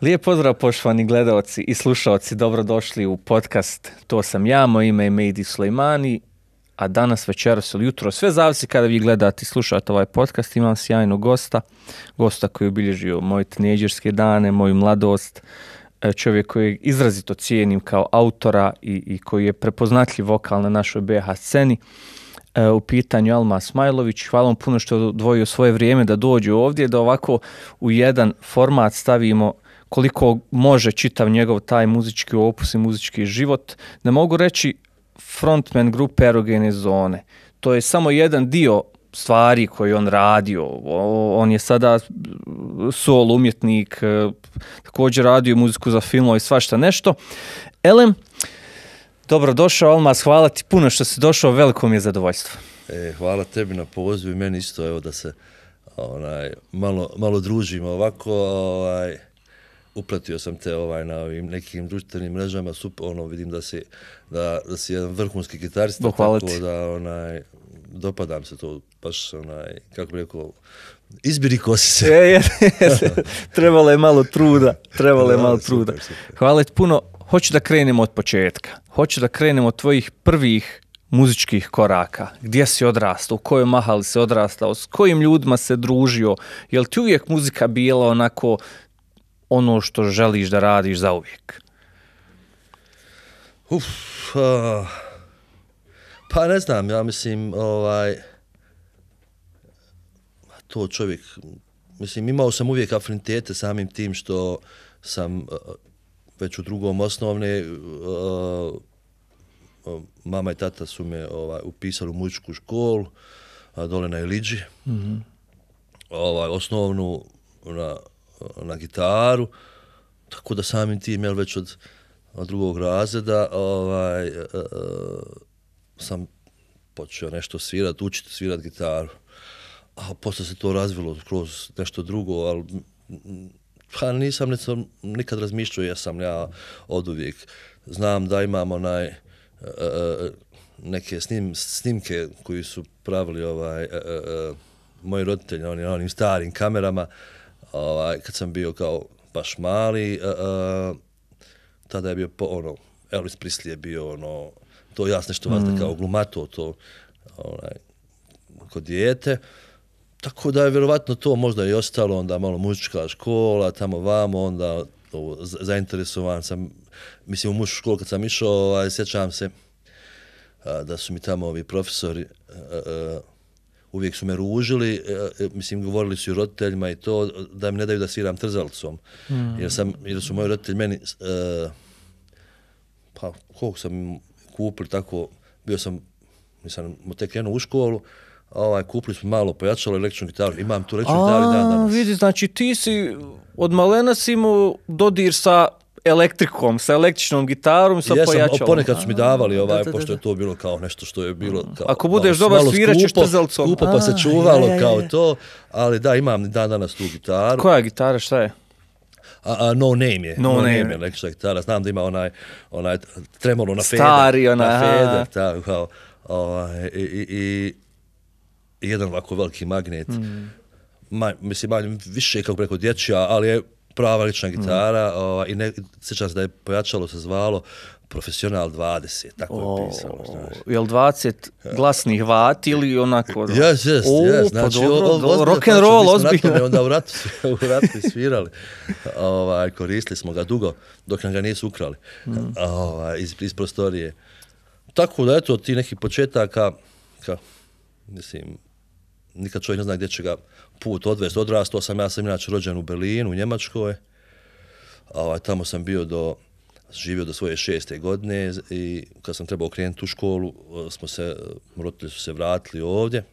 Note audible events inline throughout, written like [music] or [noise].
Lijep pozdrav poštovani gledaoci i slušaoci, dobrodošli u podcast To sam ja, moj ime je Mejdi Sulejmani, a danas večeras ili jutro, sve zavisi kada vi gledate i slušate ovaj podcast, imam sjajnog gosta, gosta koji je obilježio moje tneđerske dane, moju mladost, e, čovjek koji izrazito cijenim kao autora i, i koji je prepoznatljiv vokal na našoj BH sceni. E, u pitanju Alma Smajlović, hvala puno što je odvojio svoje vrijeme da dođe ovdje, da ovako u jedan format stavimo koliko može čitav njegov taj muzički opus i muzički život, ne mogu reći frontman grupe erogene zone. To je samo jedan dio stvari koji on radio. On je sada sol umjetnik, e, također radio muziku za film i svašta nešto. Elem, dobro došao, Almas, hvala ti puno što si došao, veliko mi je zadovoljstvo. E, hvala tebi na pozivu i meni isto evo, da se onaj, malo, malo družimo ovako. Ovaj, upletio sam te ovaj na ovim nekim društvenim mrežama, super, ono vidim da se da, da si jedan vrhunski gitarista, tako da onaj dopadam se to baš onaj kako bi rekao izbiri kosi se. E, je, [laughs] trebalo je malo truda, trebalo je malo truda. Super, Hvala ti puno. Hoću da krenemo od početka. Hoću da krenemo od tvojih prvih muzičkih koraka, gdje si odrastao, u kojoj mahali se odrastao, s kojim ljudima se družio, je li ti uvijek muzika bila onako ono što želiš da radiš za uvijek? Uf, uh, pa ne znam, ja mislim, ovaj, to čovjek, mislim, imao sam uvijek afinitete samim tim što sam uh, već u drugom osnovne, uh, mama i tata su me ovaj, upisali u muzičku školu, a dole na Iliđi. Mm -hmm. ovaj, osnovnu, na, na gitaru, tako da samim tim, jel, već od, od drugog razreda, ovaj, e, e sam počeo nešto svirat, učiti svirat gitaru. A posle se to razvilo kroz nešto drugo, ali pa nisam, nisam nikad razmišljao, ja sam ja od uvijek. Znam da imamo naj... E, e, e, neke snim, snimke koji su pravili ovaj, e, e, moji roditelji, oni, onim starim kamerama, e, ovaj, kad sam bio kao baš mali, uh, uh, tada je bio po, ono, Elvis Presley je bio ono, to jasno što vas da mm. kao glumato to, onaj, kod dijete. Tako da je vjerovatno to možda i ostalo, onda malo muzička škola, tamo vamo, onda ovo, zainteresovan sam, mislim u muzičku školu kad sam išao, ovaj, sjećam se, da su mi tamo ovi profesori uh, uvijek su me ružili, e, e, mislim, govorili su i roditeljima i to, da im ne daju da sviram trzalcom. Mm. Jer, sam, jer su moji roditelji meni, uh, pa koliko sam kupili, tako, bio sam, mislim, tek jedno u školu, ovaj, kupili smo malo pojačalo električnu gitaru, imam tu električnu gitaru i dan danas. A, vidi, znači, ti si od malena si imao dodir sa elektrikom, sa električnom gitarom, i sa pojačalom. Ja sam, ponekad su mi davali ovaj, da, da, da. pošto je to bilo kao nešto što je bilo mm. kao... Ako budeš dobar svirat ćeš to zelcom. Skupo pa se čuvalo kao to, ali da, imam dan danas tu gitaru. Koja gitara, šta je? A, a, no name je. No, no name. name, je električna gitara. Znam da ima onaj, onaj tremolo na feder. Stari onaj. Na feder, tako kao. O, ovaj, i, i, i, jedan ovako veliki magnet. Mm. Ma, mislim, manj, više kako preko dječja, ali je prava lična gitara mm. ova, i ne, sjećam se da je pojačalo se zvalo Profesional 20, tako o, je pisalo. znaš. Jel 20 glasnih vat ili onako? Da? Yes, yes, Znači, pa dobro, o, rock and znači, roll, ozbiljno. onda u ratu, [laughs] u ratu svirali, ovaj, koristili smo ga dugo dok nam ga nisu ukrali mm. ovaj, iz, iz prostorije. Tako da, eto, ti neki početaka, ka, mislim, nikad čovjek ne zna gdje će ga put odvesti. Odrastao sam, ja sam inače rođen u Berlinu, u Njemačkoj. Ovaj, tamo sam bio do, živio do svoje šeste godine i kad sam trebao krenuti u školu, eh, smo se, eh, roditelji su se vratili ovdje.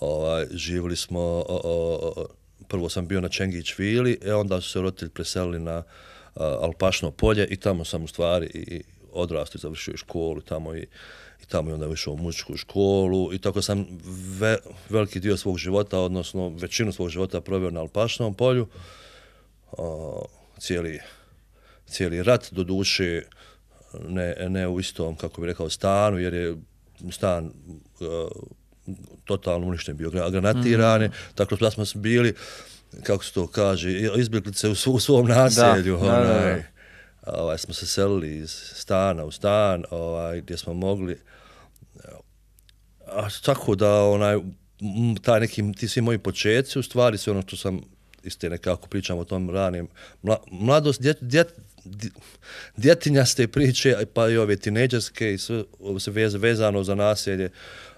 Ovaj, živjeli smo, o, o, o, prvo sam bio na Čengić Vili, e onda su se roditelji preselili na eh, Alpašno polje i tamo sam u stvari i, i odrastao i završio školu tamo i... I tamo je onda išao u muzičku školu i tako sam ve, veliki dio svog života, odnosno većinu svog života proveo na Alpašnom polju. O, cijeli, cijeli rat do duše ne, ne u istom, kako bi rekao, stanu, jer je stan uh, totalno uništen bio, granatiran mm -hmm. tako da smo bili, kako se to kaže, izbjeglice u, u svom naselju. Da, onaj, da, da, da. Ovaj, smo se selili iz stana u stan ovaj, gdje smo mogli, a tako da onaj taj neki ti svi moji početci u stvari sve ono što sam iste nekako pričam o tom ranim mla, mladost djet, djet djetinjaste priče pa i ove tinejdžerske i sve, se vez, vezano za naselje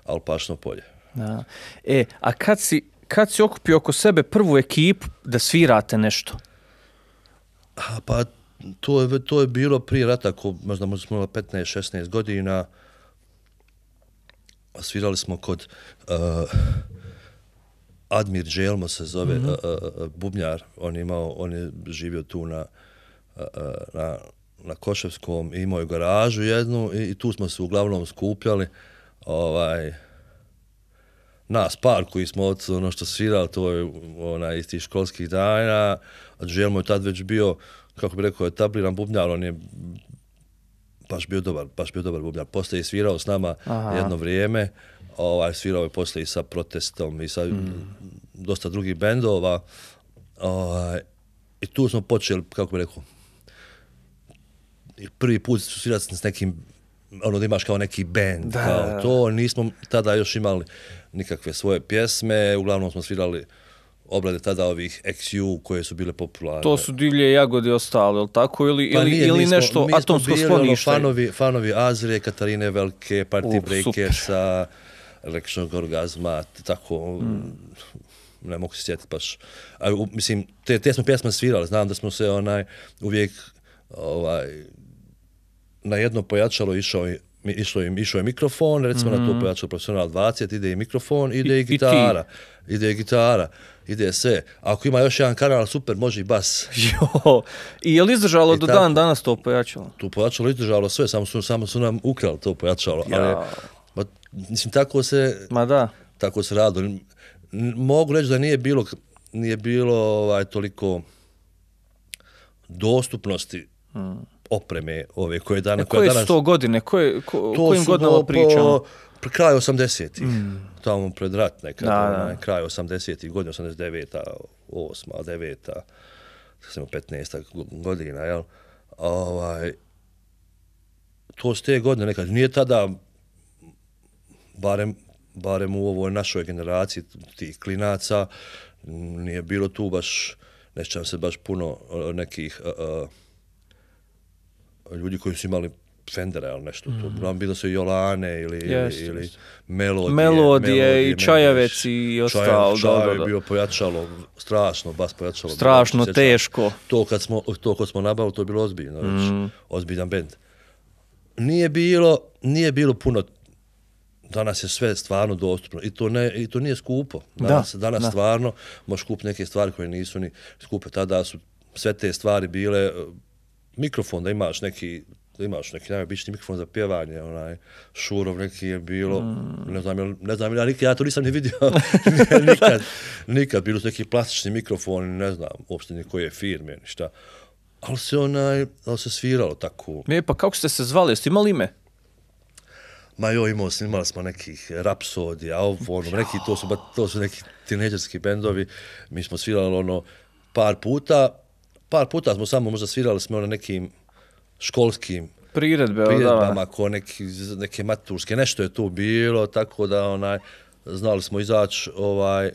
Alpašno polje. Da. E, a kad si, kad si okupio oko sebe prvu ekipu da svirate nešto? A, pa to je, to je bilo pri rata, ko, možda možda smo 15-16 godina, uh, Pa svirali smo kod uh, Admir Dželmo se zove mm -hmm. uh, bubnjar, on je imao on je živio tu na uh, na na Koševskom, imao je garažu jednu i, i tu smo se uglavnom skupljali. Ovaj na par koji smo od ono što svirali, to je onaj iz tih školskih dana. Dželmo je tad već bio kako bi rekao, etabliran bubnjar, on je baš bio dobar, baš bio dobar bubnjar. Posle je svirao s nama Aha. jedno vrijeme, ovaj, svirao je posle i sa protestom i sa mm. dosta drugih bendova. Ovaj, I tu smo počeli, kako bih rekao, prvi put su svirati s nekim, ono da imaš kao neki band, da. kao to. Nismo tada još imali nikakve svoje pjesme, uglavnom smo svirali uh, obrade tada ovih XU koje su bile popularne. To su divlje jagode ostale, ili tako? Ili, pa ili, nije, ili nismo, nešto mi atomsko smo bili ono, fanovi, fanovi Azre, Katarine Velike, Party Up, Breakersa, električnog orgazma, tako... Mm. Ne mogu se sjetiti baš. A, u, mislim, te, te smo pjesme svirali, znam da smo se onaj, uvijek ovaj, na jedno pojačalo išao mi, išao i, išao je mikrofon, recimo mm. na to hmm. pojačalo profesional 20, ide i mikrofon, ide i, i gitara. I ide i gitara ide sve. Ako ima još jedan kanal, super, može i bas. [laughs] Jo, i je li izdržalo I do tako, dan danas to pojačalo? To pojačalo, izdržalo sve, samo su, samo su nam ukrali to pojačalo. Ja. Ali, ma, mislim, tako se... Ma da. Tako se rado. Mogu reći da nije bilo, nije bilo ovaj, toliko dostupnosti hmm. opreme ove koje dana, e, koje koje danas... Koje su to godine? Koje, ko, to kojim godinama pričamo? kraj 80-ih, mm. tamo pred rat neka, da, ono, da. kraj 80-ih godina, 89-a, 8-a, 9-a, 15-a godina, jel? Ovaj, to s godine neka, nije tada, barem, barem u ovoj našoj generaciji tih klinaca, nije bilo tu baš, nećem se baš puno e, nekih uh, ljudi koji su imali Fendera ili nešto mm. tu. Uglavnom bilo su Jolane ili, yes, ili yes. Melodije. Melodije i Čajavec i ostalo. Čajavec je bio pojačalo, strašno bas pojačalo. Strašno, bilo, teško. To kad, smo, to kad smo nabavili, to je bilo ozbiljno. Mm. Ozbiljan bend. Nije bilo, nije bilo puno danas je sve stvarno dostupno i to ne i to nije skupo. Danas da, danas da. stvarno možeš kupiti neke stvari koje nisu ni skupe. Tada su sve te stvari bile e, mikrofon da imaš neki imaš neki najobični mikrofon za pjevanje, onaj, šurov neki je bilo, mm. ne znam, ne znam, ja nikad, ja to nisam ni vidio, [laughs] nikad, nikad, bilo su neki plastični mikrofon, ne znam, uopšte ni koje firme, ništa, ali se onaj, ali se sviralo tako. Ne, pa kako ste se zvali, jeste imali ime? Ma jo, imao, snimali smo nekih rapsodi, a ono, neki, to su, ba, to su neki tineđerski bendovi, mi smo svirali ono, par puta, par puta smo samo možda svirali smo na nekim, školskim priredbe, priredbama, ko neki, neke maturske, nešto je tu bilo, tako da onaj, znali smo izaći ovaj,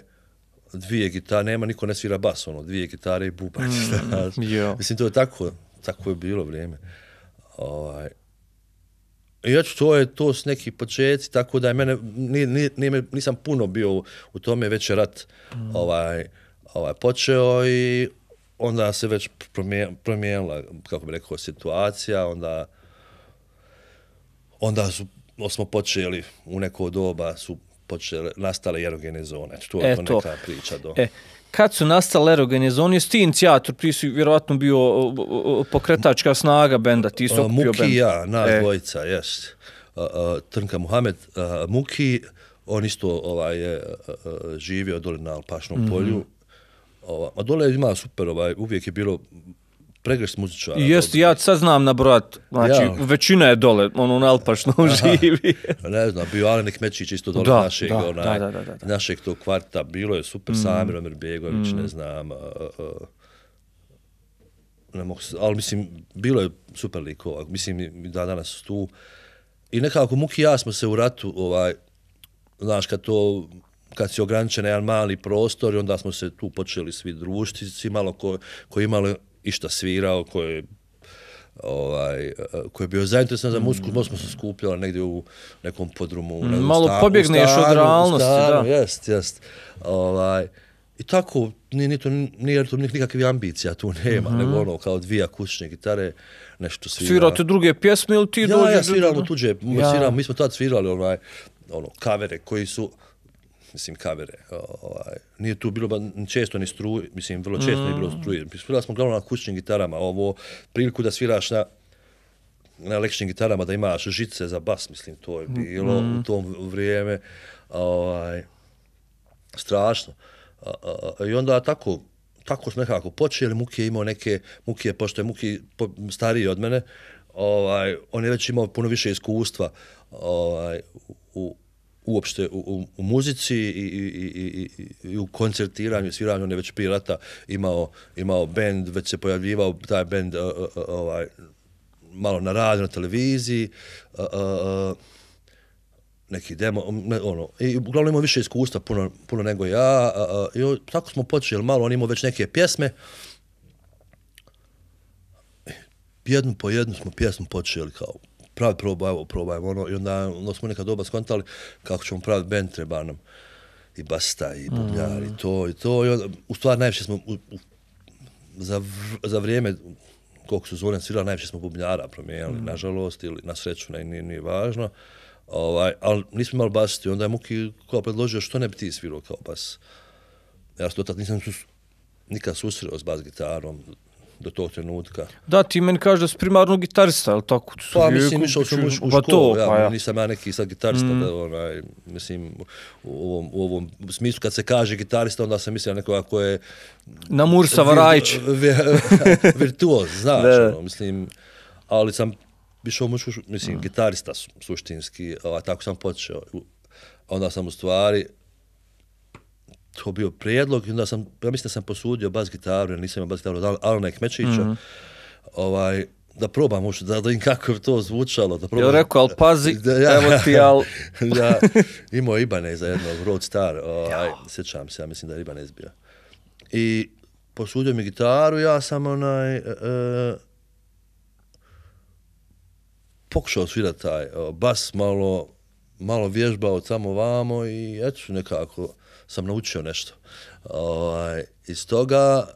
dvije gitare, nema niko ne svira bas, ono, dvije gitare i bubanj. Mm, [laughs] Mislim, to je tako, tako je bilo vrijeme. Ovaj, I ja ću to je to s nekih početci, tako da je mene, ni, ni, ni, nisam puno bio u, u tome, već je rat mm. ovaj, ovaj, počeo i onda se već promijenila, kako bi rekao, situacija, onda, onda su, smo počeli u neko doba, su počele, nastale jerogene zone. To je to neka priča. Do... E, kad su nastale erogene zone, jesi ti inicijator, ti si vjerojatno bio pokretačka snaga benda, ti su e, okupio Muki benda. ja, nas e. dvojica, jes. E, e, Trnka Muhamed, Muki, on isto ovaj, živio dole na Alpašnom mm -hmm. polju, ova, a dole ima super, ovaj, uvijek je bilo pregres muzičara. Jeste, ja sad znam na brat, znači ja. većina je dole, ono [laughs] na Alpašno živi. [laughs] ne znam, bio Alen Hmećić isto dole da, našeg, da, onaj, da, da, da, da. našeg tog kvarta, bilo je super, mm. Samir Omer Begović, mm. ne znam, uh, uh, ne mogu, ali mislim, bilo je super likova, mislim, da danas tu. I nekako Muki i ja smo se u ratu, ovaj, znaš, kad to kad si ograničen jedan mali prostor i onda smo se tu počeli svi društici, malo ko, ko je imalo išta svirao, ko je ovaj koji je bio zainteresan za mm. muziku, mm. smo se skupljali negdje u nekom podrumu, mm, ne, malo pobjegneš od realnosti, da. Jest, jest. Ovaj i tako ni ni to ni jer tu nikakve ambicija tu nema, mm. nego ono kao dvije akustične gitare nešto svira. Svirate druge pjesme ili ti ja, dođe? Ja, ja sviramo tuđe, ja. Sviramo, mi smo tad svirali onaj ono kavere koji su mislim, kavere. Ovaj, nije tu bilo ba, često ni struje, mislim, vrlo često mm. nije bilo mm. struje. Svirali smo glavno na kućnim gitarama. Ovo, priliku da sviraš na na električnim gitarama, da imaš žice za bas, mislim, to je mm, bilo mm. u tom vrijeme. Ovaj, strašno. I onda tako, tako smo nekako počeli, Muki je imao neke, Muki je, pošto je Muki po, stariji od mene, ovaj, on je već imao puno više iskustva ovaj, u, uopšte u, u, u muzici i, i, i, i, i u koncertiranju, sviranju, on je već prije rata imao, imao band, već se pojavljivao taj band uh, e, uh, e, uh, e, ovaj, malo na radiju, na televiziji, uh, uh, neki demo, ne, ono, i uglavnom imao više iskustva, puno, puno nego ja, uh, uh, i tako smo počeli, malo on imao već neke pjesme, jednu po jednu smo pjesmu počeli kao pravi proba, evo, probajmo ono. I onda, onda smo nekad doba skontali kako ćemo praviti band, treba nam i basta i bubnjar mm. i to i to. I onda, u stvari, najviše smo u, u, za, vr, za vrijeme koliko su zvoljene svirala, najviše smo bubnjara promijenili, mm. nažalost, ili na sreću, ne, nije, nije važno. Ovaj, ali nismo imali basiti, onda je Muki kao predložio što ne bi ti svirao kao bas. Ja se do tad nisam sus, nikad susreo s bas gitarom, do tog trenutka. Da, ti meni kažeš da si primarno gitarista, ali tako? Pa, pa mislim, išao sam u školu, pa to, ja, pa ja. nisam ja neki sad gitarista, mm. da, onaj, mislim, u ovom, u ovom smislu kad se kaže gitarista, onda sam mislio nekoga ko je... Na Mursa Varajić. [laughs] Virtuoz, znaš, da. ono, mislim, ali sam išao u školu, mislim, mm. gitarista suštinski, a tako sam počeo. Onda sam u stvari, to bio prijedlog, onda sam, ja mislim da sam posudio bas gitaru, nisam imao bas gitaru od Alana Ekmečića, mm -hmm. ovaj, da probam ušte, da, da im kako to zvučalo. Da probam. Je rekao, al pazi, [laughs] da, ja, evo ti, al [laughs] ja, [laughs] imao Ibane za jednog, Roadstar, ovaj, ja. sjećam se, ja mislim da je Ibanez I posudio mi gitaru, ja sam onaj... E, e pokušao svirati taj bas malo, malo vježbao samo vamo i eto nekako sam naučio nešto. Ovaj, iz toga,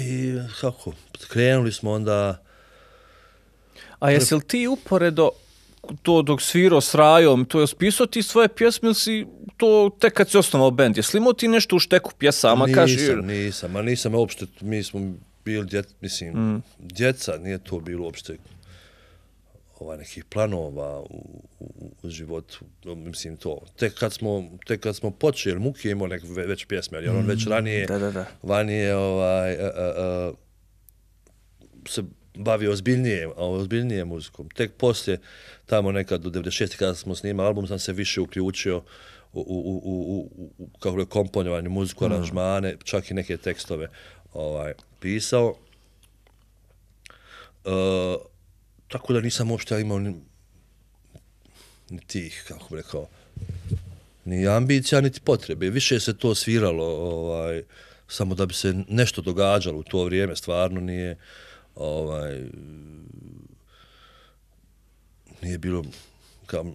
i kako, krenuli smo onda... A jesi li ti uporedo to dok svirao s Rajom, to je spisao ti svoje pjesme ili si to tek kad si osnovao bend? Jesi li imao ti nešto u šteku pjesama? Nisam, kaži, jer... nisam, a nisam uopšte, mi smo bili djeca, mislim, mm. djeca, nije to bilo uopšte, ovaj, nekih planova u, u, u životu, mislim to. Tek kad smo, tek kad smo počeli, Muki je imao nek, već pjesme, ali mm, on već mm, ranije, da, da, da. vanije, ovaj, a, a, a, se bavio ozbiljnije, ozbiljnije muzikom. Tek poslije, tamo nekad do 96. kada smo snima album, sam se više uključio u, u, u, u, u, u kako je komponjovanje muziku, mm. aranžmane, čak i neke tekstove ovaj, pisao. Uh, tako da nisam uopšte imao ni, ni tih, kako bih rekao, ni ambicija, niti potrebe. Više se to sviralo, ovaj, samo da bi se nešto događalo u to vrijeme, stvarno nije, ovaj, nije bilo, kao,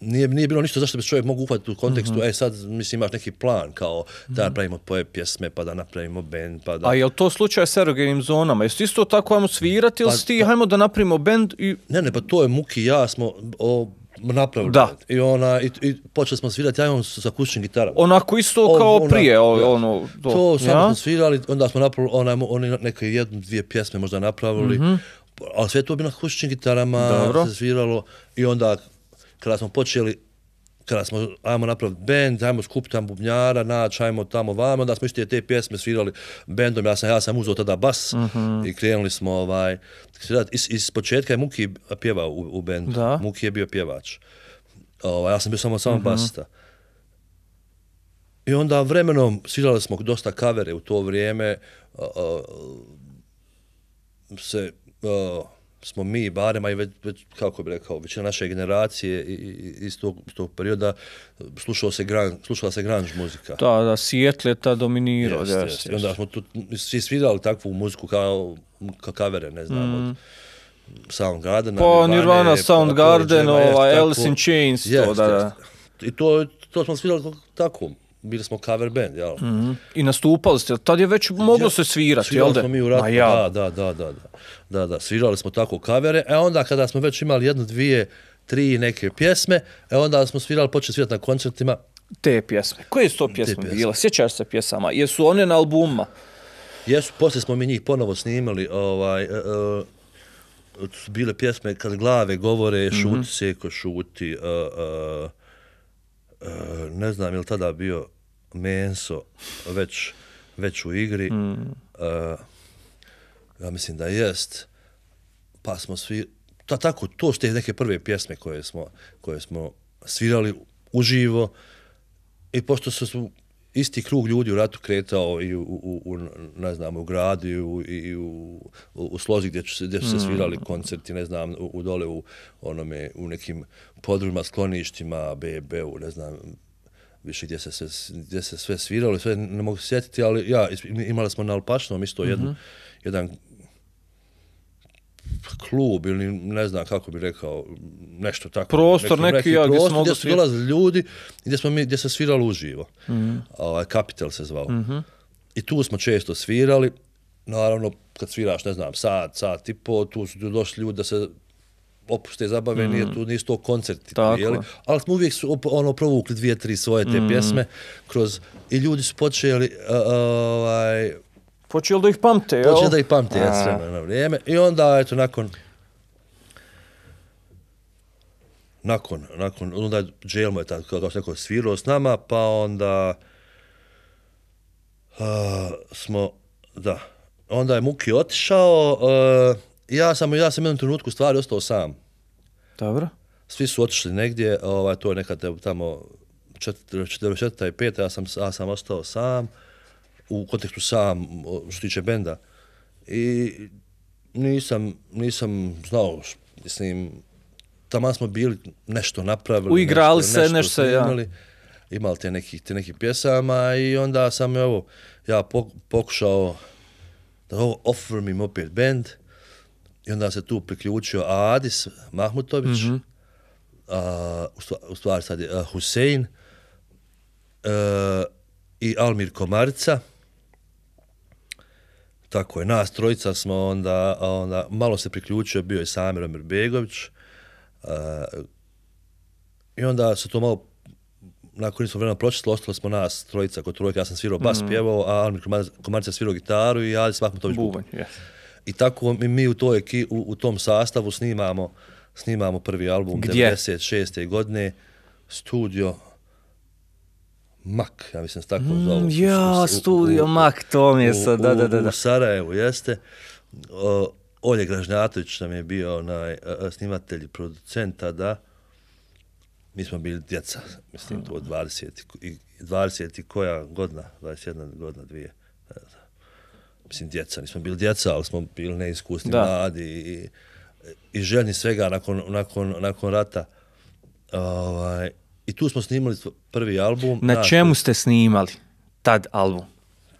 nije, nije bilo ništa zašto bi čovjek mogu uhvatiti u kontekstu, mm -hmm. e sad mislim imaš neki plan kao da napravimo mhm. poje pjesme, pa da napravimo band, pa da... A je to slučaj s erogenim zonama? Jeste isto tako ajmo svirati ili pa, ti ajmo da napravimo band i... Ne, ne, pa to je Muki ja smo o, napravili. Da. I, ona, i, i počeli smo svirati, ja imam sa kućnim gitarama. Onako isto o, kao ona, prije, o, ono... to To samo smo svirali, onda smo napravili, ona, oni neke jednu, dvije pjesme možda napravili, mm -hmm. ali sve to bi na kućnim gitarama Dobro. se sviralo i onda kada smo počeli kada smo, ajmo napraviti bend, ajmo skupiti tamo bubnjara, nać, ajmo tamo vamo, onda smo isto te pjesme svirali bendom, ja sam, ja sam uzao tada bas uh mhm. -huh. i krenuli smo ovaj, svirati. iz, iz početka je Muki pjevao u, u bendu, da. Muki je bio pjevač, ovaj, ja sam bio samo, samo uh mhm. -huh. basista. I onda vremenom svirali smo dosta kavere u to vrijeme, uh, uh, se, uh, smo mi barem, a i već, već, kako bi rekao, većina naše generacije iz tog, iz tog perioda slušao se gran, slušala se granž muzika. Da, da, Sijetle ta dominirao. Jeste, I onda smo tu, svi svidali takvu muziku kao, kao kavere, ne znam, mm. od, pa, Soundgarden, pa, Nirvana, Nirvana Soundgarden, ova, Alice in Chains, to, da, I to, to smo svidjeli tako, bili smo cover band, jel? Mm -hmm. I nastupali ste, tad je već moglo ja, se svirati, jel? Svirali smo mi u ratu, ja. da, da, da, da, da, da, svirali smo tako kavere, e onda kada smo već imali jednu, dvije, tri neke pjesme, e onda smo svirali, počeli svirati na koncertima. Te pjesme, koje su to pjesme, pjesme. bile? Sjećaš se pjesama? Jesu one na albuma? Jesu, poslije smo mi njih ponovo snimali, ovaj, uh, uh, bile pjesme kad glave govore, mm -hmm. šuti, mhm. seko, šuti, uh, uh, E, ne znam ili tada bio Menso već, već u igri. Mm. Uh, ja mislim da jest. Pa smo svi... Ta, tako, to su te neke prve pjesme koje smo, koje smo svirali uživo. I pošto su, isti krug ljudi u ratu kretao i u, u, u ne znam, u gradu i u, i u, u slozi gdje su, se, gdje su se mm. svirali koncerti, ne znam, u, u dole u, onome, u nekim podružima, skloništima, BB, u ne znam, više gdje se, sve, gdje se sve sviralo, sve ne mogu sjetiti, ali ja, imali smo na Alpašnom isto jednu, uh mhm. -huh. jedan klub ili ne znam kako bi rekao nešto tako prostor neki, neki ja gdje smo gdje su svi... dolazili ljudi gdje smo mi gdje se sviralo uživo. Mhm. Mm ovaj Capital se zvao. Mhm. Mm I tu smo često svirali. Naravno kad sviraš ne znam sad sad tipo tu su došli ljudi da se opušte zabave, mm. nije tu nisu to koncerti, tako. li? Al smo uvijek su, ono provukli dvije, tri svoje te mm. pjesme kroz i ljudi su počeli uh, uh, ovaj, Počeo da ih pamte, jel? Počeo da ih pamte, ja sve na vrijeme. I onda, eto, nakon... Nakon, nakon, onda Dželmo je tad, kao, kao neko svirao s nama, pa onda... Uh, smo, da, onda je Muki otišao, uh, ja sam, ja sam jednom trenutku stvari ostao sam. Dobro. Svi su otišli negdje, ovaj, to je nekad tamo četvr, četvr, četvr, četvr, sam, četvr, sam četvr, četvr, četvr, u kontekstu sam, što tiče benda. I nisam, nisam znao, mislim, tamo smo bili nešto napravili. Uigrali nešto, se, nešto, nešto se, imali, ja. Imali te nekih neki pjesama i onda sam je ovo, ja pokušao da ovo ofrmim opet band i onda se tu priključio Adis Mahmutović, mm -hmm. a, u, stvari, u stvari sad je Husein, Uh, i Almir Komarca, Tako je, nas trojica smo onda, onda malo se priključio, bio je Samir Omer Begović. Uh, I onda se to malo, nakon nismo vremena pročitali, ostalo smo nas trojica kod trojke, ja sam svirao bas mm. pjevao, a Almir Komarica svirao gitaru i Ali Svahmo Tović Buban. I tako mi, mi u, toj, u, u tom sastavu snimamo, snimamo prvi album Gdje? 96. godine, studio, Mak, ja mislim se tako mm, zovu. Mm, ja, studio Mak, to mi je sad, da, da, da, da. U Sarajevu, jeste. O, Olje Gražnjatović nam je bio onaj a, e, e, snimatelj i producent, da. Mi smo bili djeca, mislim, to mm. od 20. I, 20. koja godina, 21. godina, dvije. Mislim, djeca, nismo bili djeca, ali smo bili neiskusni da. mladi i, i, i željni svega nakon, nakon, nakon rata. Ovaj, uh, I tu smo snimali prvi album. Na da, čemu ste snimali tad album?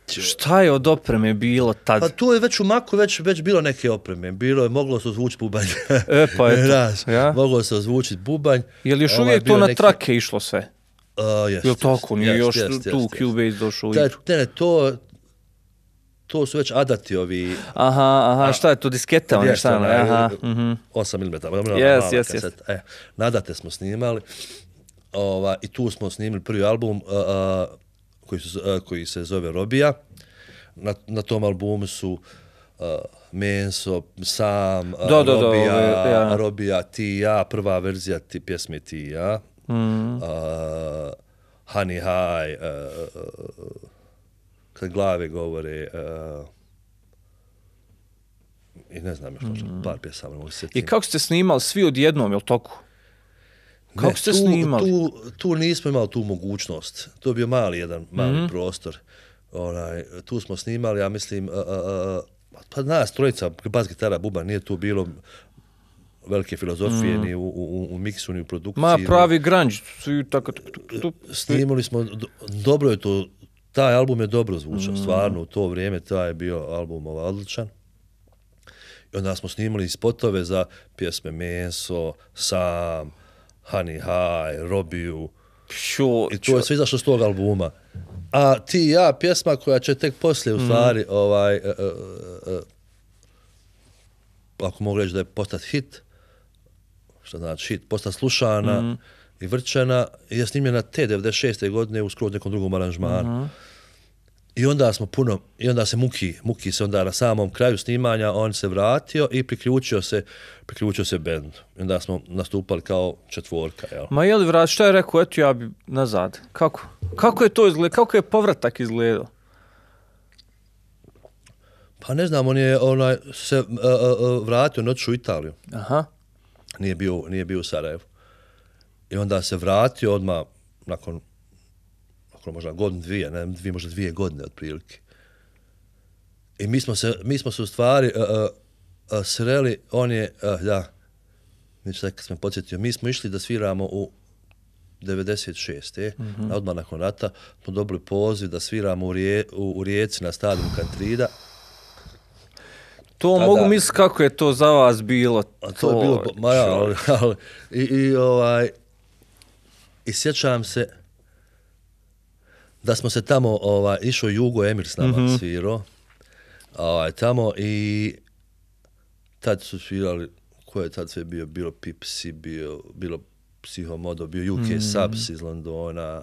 Če... Šta je od opreme bilo tad? Pa tu je već u Maku već, već bilo neke opreme. Bilo je, moglo se ozvučiti bubanj. E, pa je [laughs] ja? Moglo se ozvučiti bubanj. Je li još Ova uvijek to na neke... trake išlo sve? Uh, jes, je li tako? Nije još jest, tu Cubase došao u Da, Ne, ne, to, to su već adati ovi... Aha, aha, a, šta je to, disketa oni šta? Ono, aha, mhm. 8 mm. Jes, jes, jes. Nadate smo snimali ova, i tu smo snimili prvi album a, a, koji, se, a, koji se zove Robija. Na, na tom albumu su a, Menso, Sam, a, do, do, Robija, do, ja. Robija, Ti i ja, prva verzija ti, pjesme Ti i ja. Mm. A, Honey High, a, a, Kad glave govore, a, I ne znam još možda, mm. par pjesama mogu se I kako ste snimali, svi odjednom, jel toku? Kako ste snimali? Tu, tu nismo imali tu mogućnost. To je bio mali jedan mali mm -hmm. prostor. Onaj, tu smo snimali, ja mislim, a, a, a, pa nas trojica, bas, gitara, buba, nije tu bilo velike filozofije mm. ni u, u, u miksu, ni u produkciji. Ma, pravi granđ. Snimali smo, dobro je to, taj album je dobro zvučao, mm. stvarno, u to vrijeme taj je bio album ovaj, odličan. I onda smo snimali spotove za pjesme Meso, Sam, Honey High, Robiju. Pšu, I to je sve izašlo s tog albuma. A ti ja, pjesma koja će tek poslije u mm. stvari, mm. ovaj, uh, uh, uh, ako mogu reći da je postat hit, što znači hit, postat slušana mm. i vrčena, je snimljena te 96. godine u skroz nekom drugom aranžmanu. Mm -hmm. I onda smo puno, i onda se muki, muki se onda na samom kraju snimanja, on se vratio i priključio se, priključio se bend. I onda smo nastupali kao četvorka, jel? Ma je li vrat, šta je rekao, eto ja bi nazad. Kako? Kako je to izgledao? Kako je povratak izgledao? Pa ne znam, on je onaj, se uh, uh, vratio noć u Italiju. Aha. Nije bio, nije bio u Sarajevu. I onda se vratio odmah nakon zapravo možda godinu dvije, ne, dvije možda dvije godine otprilike. I mi smo se, mi smo se u stvari uh, uh, sreli, on je, uh, da, neću sad sam podsjetio, mi smo išli da sviramo u 96. Eh? Mm -hmm. Odmah nakon rata smo dobili poziv da sviramo u, rije, u, u rijeci na stadionu Kantrida. To Tada, mogu misliti kako je to za vas bilo. A to, to je bilo, ma ja, ali, ali, i, i ovaj, i sjećam se, da smo se tamo ovaj išo jugo Emir s nama mm -hmm. svirao. Ovaj tamo i tad su svirali ko je tad sve bio bilo Pipsi, bio bilo Psihomodo, bio UK mm -hmm. Subs iz Londona,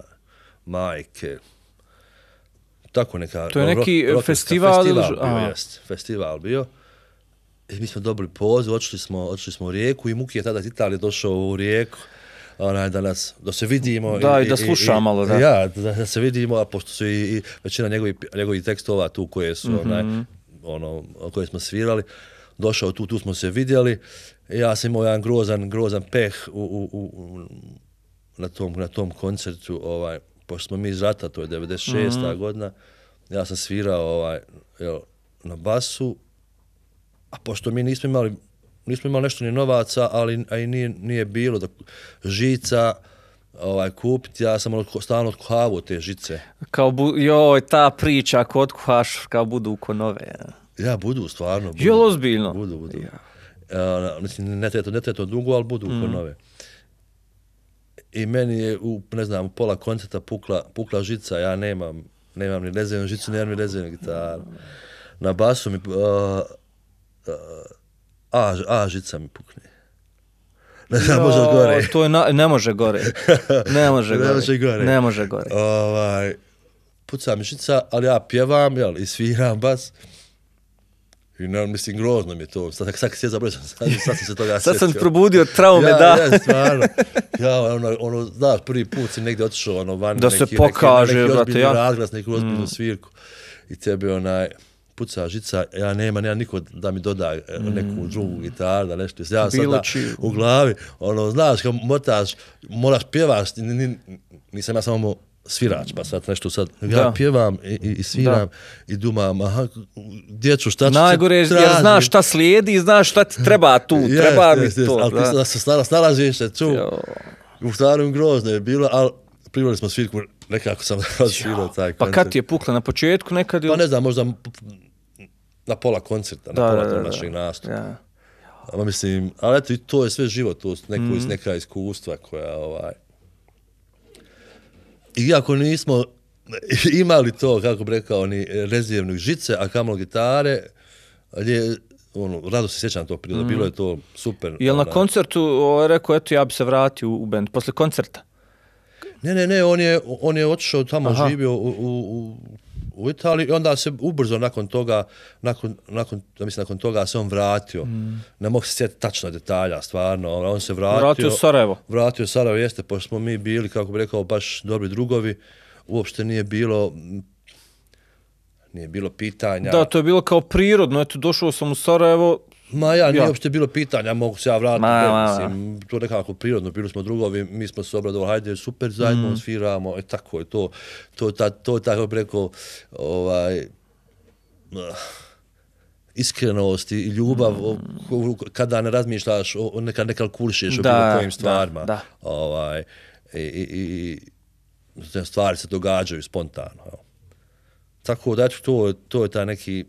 Mike Tako neka To je ono, ro, neki ro, festival, festival bio, jest, festival bio. I mi smo dobili pozu, odšli smo, odšli smo u rijeku i Muki je tada iz Italije došao u rijeku onaj, da nas, da se vidimo. Da, i, i da sluša malo, da. Ja, da, da se vidimo, a pošto su i, i većina njegovih njegovih tekstova tu koje su, mm -hmm. onaj, ono, koje smo svirali, došao tu, tu smo se vidjeli. Ja sam imao jedan grozan, grozan peh u, u, u, na, tom, na tom koncertu, ovaj, pošto smo mi iz rata, to je 96. Mm -hmm. godina, ja sam svirao ovaj, jel, na basu, a pošto mi nismo imali nismo imali nešto ni novaca, ali aj i nije, nije bilo da žica ovaj, kupiti, ja sam odko, stalno odkuhavao te žice. Kao bu, joj, ta priča, ako odkuhaš, kao budu uko nove. Ja. budu, stvarno. Budu, Jel ozbiljno? Budu, budu. Ja. Uh, mislim, ne treba to, ne treba to dugo, ali budu mm. nove. I meni je, u, ne znam, pola koncerta pukla, pukla žica, ja nemam, nemam ni rezervnu žicu, ja. nemam ni rezervnu gitaru. Na basu mi, uh, uh, A, a žica mi pukne. Ne, ne može gore. To je na, ne može gore. Ne može [laughs] gore. ne može gore. Ne može gore. Ovaj, puca mi žica, ali ja pjevam jel, i sviram bas. I ne, mislim, grozno mi je to. Sad, sad, sad, sad, sad, sad, sad sam se toga sjetio. sad sam probudio traume, ja, da. ja, stvarno. Ja, ono, ono, da, prvi put si negdje otišao, ono, van. Da neki, se pokaže, neki, brate, ja. Neki ozbiljni razglas, neku ozbiljnu mm. svirku. I tebe, onaj, puca žica, ja nema, nema niko da mi doda e, neku mm. drugu gitaru, da nešto. Ja sada u glavi, ono, znaš, kao motaš, moraš pjevaš, ni, ni, nisam ja samo svirač, pa sad nešto sad. Ja pjevam i, i, i sviram da. i dumam, aha, dječu, šta ću Najgore, ti tražiti? znaš šta slijedi, znaš šta ti treba tu, yes, treba yes, mi yes, to. Ali da. ti se stara, snalaziš se tu. Jo. U starom grozno je bilo, ali privali smo svirku, nekako sam razvirao [laughs] taj koncert. Pa kad ti je pukla, na početku nekad? Pa ne znam, možda na pola koncerta, na pola da, da, našeg nastupa. Ja. Ja. mislim, ali eto, to je sve život, to je neko mm. iz mhm. neka iskustva koja, ovaj... Iako nismo [laughs] imali to, kako bi rekao, ni rezervne žice, a kamalo gitare, ali je, ono, rado se sjećam to prilo, mm. bilo je to super. Je na ovaj. koncertu ovaj, rekao, eto, ja bi se vratio u band, posle koncerta? Ne, ne, ne, on je, on je otišao tamo, Aha. živio u, u, u u Italiji i onda se ubrzo nakon toga nakon nakon da mislim nakon toga se on vratio. Mm. Ne mogu se sjetiti tačno detalja, stvarno, ono, on se vratio. Vratio u Sarajevo. Vratio u Sarajevo jeste, pošto smo mi bili kako bih rekao baš dobri drugovi. Uopšte nije bilo nije bilo pitanja. Da, to je bilo kao prirodno, eto došao sam u Sarajevo, Ma ja, nije uopšte bilo pitanja, mogu se ja vratiti. Ma, ma, ma. To nekako prirodno, bili smo drugovi, mi smo se obradovali, hajde, super, zajedno mm. sviramo, e, tako je to. To je to, tako preko, ovaj, iskrenost i ljubav, mm. o, kada ne razmišljaš, o, neka, ne kalkulišeš o da, bilo kojim stvarima. Da, da. Ovaj, i, i, i, stvari se događaju spontano. Tako da, eto, to, to je ta neki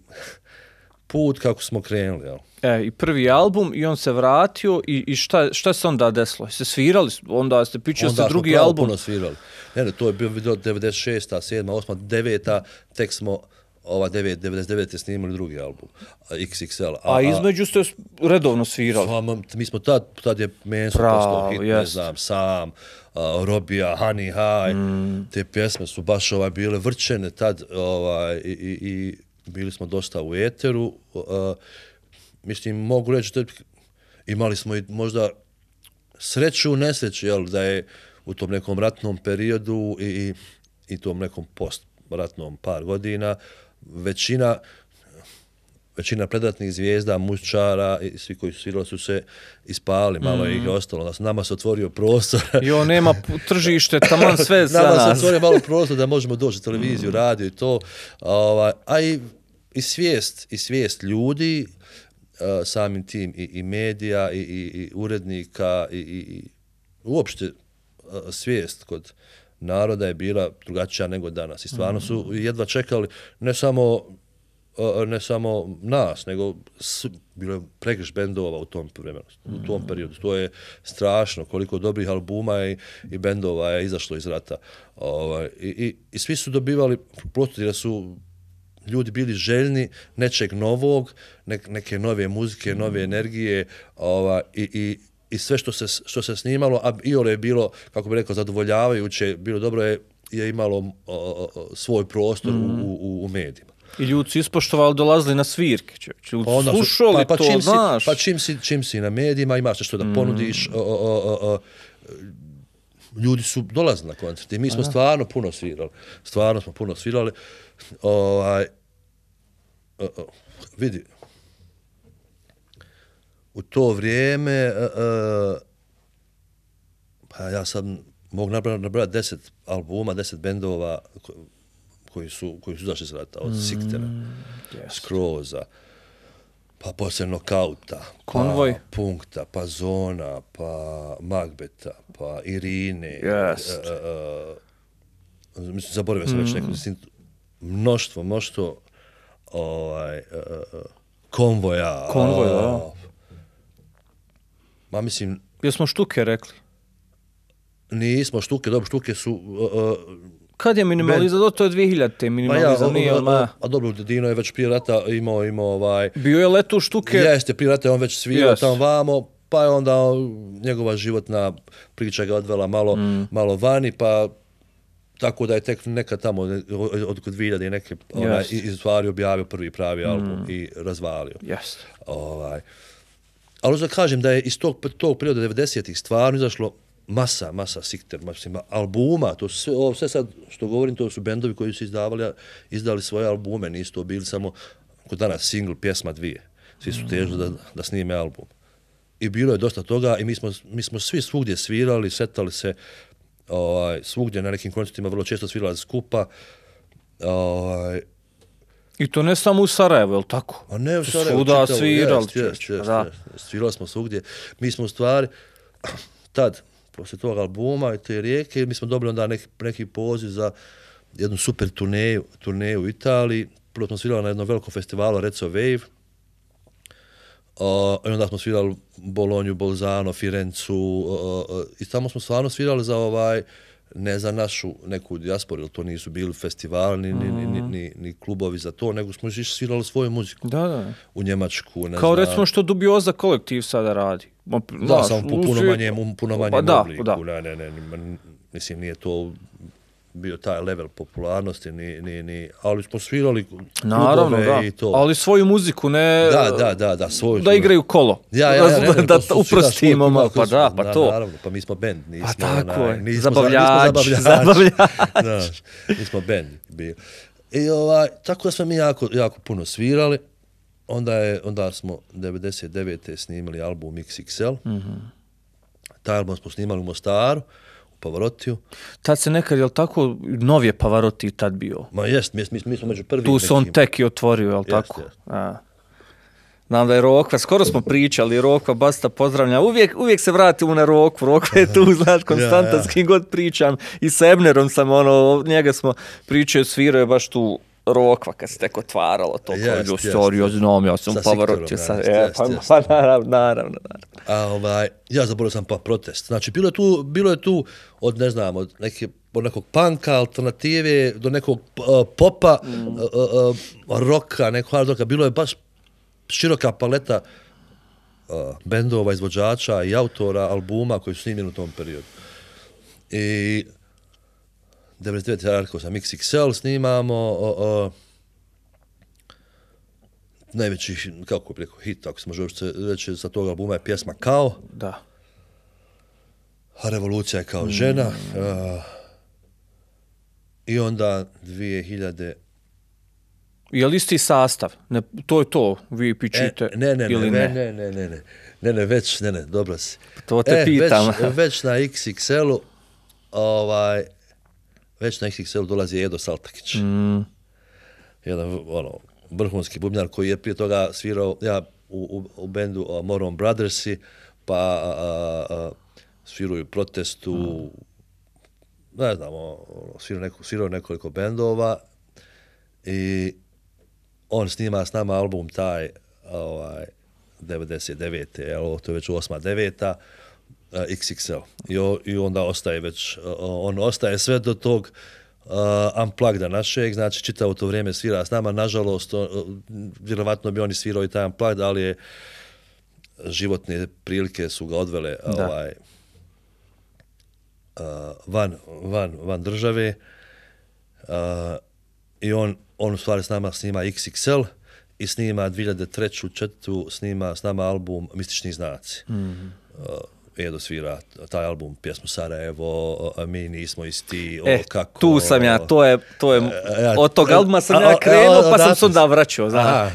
put kako smo krenuli, jel? E, i prvi album i on se vratio i, i šta, šta se onda desilo? Se svirali, onda ste pići, onda ste drugi album. Onda smo svirali. Ne, ne, to je bio video 96. 7. 8. 9. 9. tek smo ova 9, 99. snimali drugi album, XXL. A, a između ste redovno svirali? Sam, mi smo tad, tad je Manson to hit, jest. ne znam, sam, a, Robija, Honey High, mm. te pjesme su baš ovaj, bile vrčene tad ovaj, i, i, i bili smo dosta u eteru. Uh, mislim, mogu reći da imali smo i možda sreću, nesreću, jel, da je u tom nekom ratnom periodu i, i, i tom nekom postratnom par godina većina većina predatnih zvijezda, mučara i svi koji su svirali su se ispali, malo mm. ih je ostalo. Znači, nama se otvorio prostor. [laughs] jo, nema tržište, tamo sve [laughs] za nas. Nama se otvorio malo prostor da možemo doći televiziju, mm. radio i to. Ovaj, a i i svijest i svijest ljudi e, samim tim i, i medija i, i, i urednika i, i, i uopšte e, svijest kod naroda je bila drugačija nego danas i stvarno su mhm. jedva čekali ne samo e, ne samo nas nego s, bilo je pregrš bendova u tom vremenu u mhm. tom periodu to je strašno koliko dobrih albuma i, i bendova je izašlo iz rata ovaj i, i i svi su dobivali prosto da su ljudi bili željni nečeg novog, ne, neke nove muzike, nove energije ova, i, i, i sve što se, što se snimalo, a i ole je bilo, kako bi rekao, zadovoljavajuće, bilo dobro je, je imalo o, o, svoj prostor mm. u, u, u medijima. I ljudi su ispoštovali, dolazili na svirke. Čovječ, ljudi Onda, slušali pa, pa, to, čim Si, pa čim si, čim si na medijima, imaš nešto da mm. ponudiš. O, o, o, o, ljudi su dolazili na koncert. I mi smo Aha. stvarno puno svirali. Stvarno smo puno svirali ovaj, uh, vidi, u to vrijeme, uh, pa ja sam mogu nabrati, nabrati deset albuma, 10 bendova koji su, koji su zašli iz od mm, Siktera, yes. Skroza, pa posle Nokauta, pa Konvoj. pa Punkta, pa Zona, pa Magbeta, pa Irine, yes. uh, uh, mislim, zaboravio sam mm. već neko, mnoštvo, mnoštvo ovaj, uh, konvoja. Konvoja, uh, Ma mislim... Jesmo štuke rekli? Nismo štuke, dobro, štuke su... Uh, Kad je minimalizam? Ben... To je 2000-te minimalizam, ja, nije ma... A dobro, Dino je već prije rata imao, imao ovaj... Bio je letu štuke? Jeste, prije rata je on već svirao yes. tam vamo, pa je onda njegova životna priča ga odvela malo, mm. malo vani, pa tako da je tek neka tamo od kod 2000 neke onaj yes. iz stvari objavio prvi pravi album mm. i razvalio. Yes. Ovaj. Ali da kažem da je iz tog tog perioda 90-ih stvarno izašlo masa, masa Sikter, masima albuma, to sve, ovo, sve sad što govorim, to su bendovi koji su izdavali, izdali svoje albume, nisu to bili samo, kod danas, singl pjesma, dvije. Svi su mm. težili da, da snime album. I bilo je dosta toga i mi smo, mi smo svi svugdje svirali, setali se, ovaj, svugdje na nekim koncertima vrlo često svirala skupa. Ovaj, I to ne samo u Sarajevo, je li tako? A pa ne u Sarajevo, svuda čitavu, svirali. Jest, jest, jest, svirali smo svugdje. Mi smo u stvari, [clears throat] tad, posle tog albuma i te rijeke, mi smo dobili onda neki, neki poziv za jednu super turneju, turneju u Italiji. Prvo smo svirali na jednom velikom festivalu, Rezzo Wave, Uh, I onda smo svirali Bolonju, Bolzano, Firencu uh, uh, i tamo smo stvarno svirali za ovaj, ne za našu neku dijasporu, to nisu bili festivali ni, mm. ni, ni, mhm. ni, ni, klubovi za to, nego smo išli svirali svoju muziku da, da. u Njemačku. Ne Kao zna. recimo što Dubioza kolektiv sada radi. Ma, da, samo po puno manjem, puno manjem pa, da, obliku. Da. Ne, ne, ne, mislim, nije to bio taj level popularnosti, ni, ni, ni, ali smo svirali Naravno, da. i to. Ali svoju muziku, ne... Da, da, da, da, svoju. Da igraju kolo. Ja, ja, ja, da, da uprostimo, pa da, pa to. naravno, pa mi smo bend nismo... Pa tako je, nismo, zabavljač, za, nismo zabavljač. [laughs] Mi smo band bio. I ovaj, tako da smo mi jako, jako puno svirali. Onda, je, onda smo 99. snimili album XXL. Mm Taj album smo snimali u Mostaru. Pavarotiju. Tad se nekad, jel tako, nov je Pavaroti tad bio? Ma jest, mi, mi, mi smo među prvim. Tu se on tek i otvorio, jel jest, tako? Jest. A. Nam da je Rokva, skoro smo pričali, Rokva, Basta, pozdravlja. Uvijek, uvijek se vratimo na Rokvu, Rokva je tu, znaš, konstantan, [laughs] ja, ja. god pričam. I s Ebnerom sam, ono, njega smo pričaju, svirao je baš tu rokva kad se tek otvaralo to. Jest, kao, jest, sorry, jest. ja znam, ja sam pavarotio sa... sa jest, e, ja, pa, jest, pa, naravno, naravno, naravno. A ovaj, ja zaboravio sam pa protest. Znači, bilo je tu, bilo je tu od, ne znam, od neke od nekog panka, alternative, do nekog uh, popa, mm. uh, uh, roka, nekog hard roka. Bilo je baš široka paleta uh, bendova, izvođača i autora, albuma koji su snimljeni u tom periodu. I 99. Arko sa MixXL snimamo, o, o, najveći, kako bi rekao, hit, ako se može uopšte reći, sa tog albuma je pjesma Kao. Da. A revolucija je kao mm. žena. Uh, I onda 2000... Je li isti sastav? Ne, to je to, vi pičite e, ne, ne, ili ne? Ne, ne, ne, ne, ne, ne, već, ne, ne, dobro si. To te e, pitam. Već, već na XXL-u, ovaj, već na XXL dolazi Edo Saltakić. Mm. Jedan ono, vrhunski bubnjar koji je prije toga svirao ja, u, u, u bendu uh, Moron Brothersi, pa uh, uh, a, sviruju protestu, mm. ne znamo, ono, svirao neko, svirao nekoliko bendova i on snima s nama album taj ovaj, 99. Jel, to je već 8. 9. Eh, XXL. I, I onda ostaje već, eh, on ostaje sve do tog uh, eh, unplugged našeg, znači čitavo to vrijeme svira s nama, nažalost, on, vjerovatno bi oni svirao i taj unplugged, ali je životne prilike su ga odvele da. ovaj, uh, van, van, van države uh, i on, on u stvari s nama snima XXL i snima 2003. četvrtu snima s nama album Mistični znaci. Mm -hmm. uh, Edo svira taj album, pjesmu Sarajevo, mi nismo isti, o eh, kako... tu sam ja, to je, to je e, e, od tog e, albuma sam ja krenuo, pa sam se onda vraćao.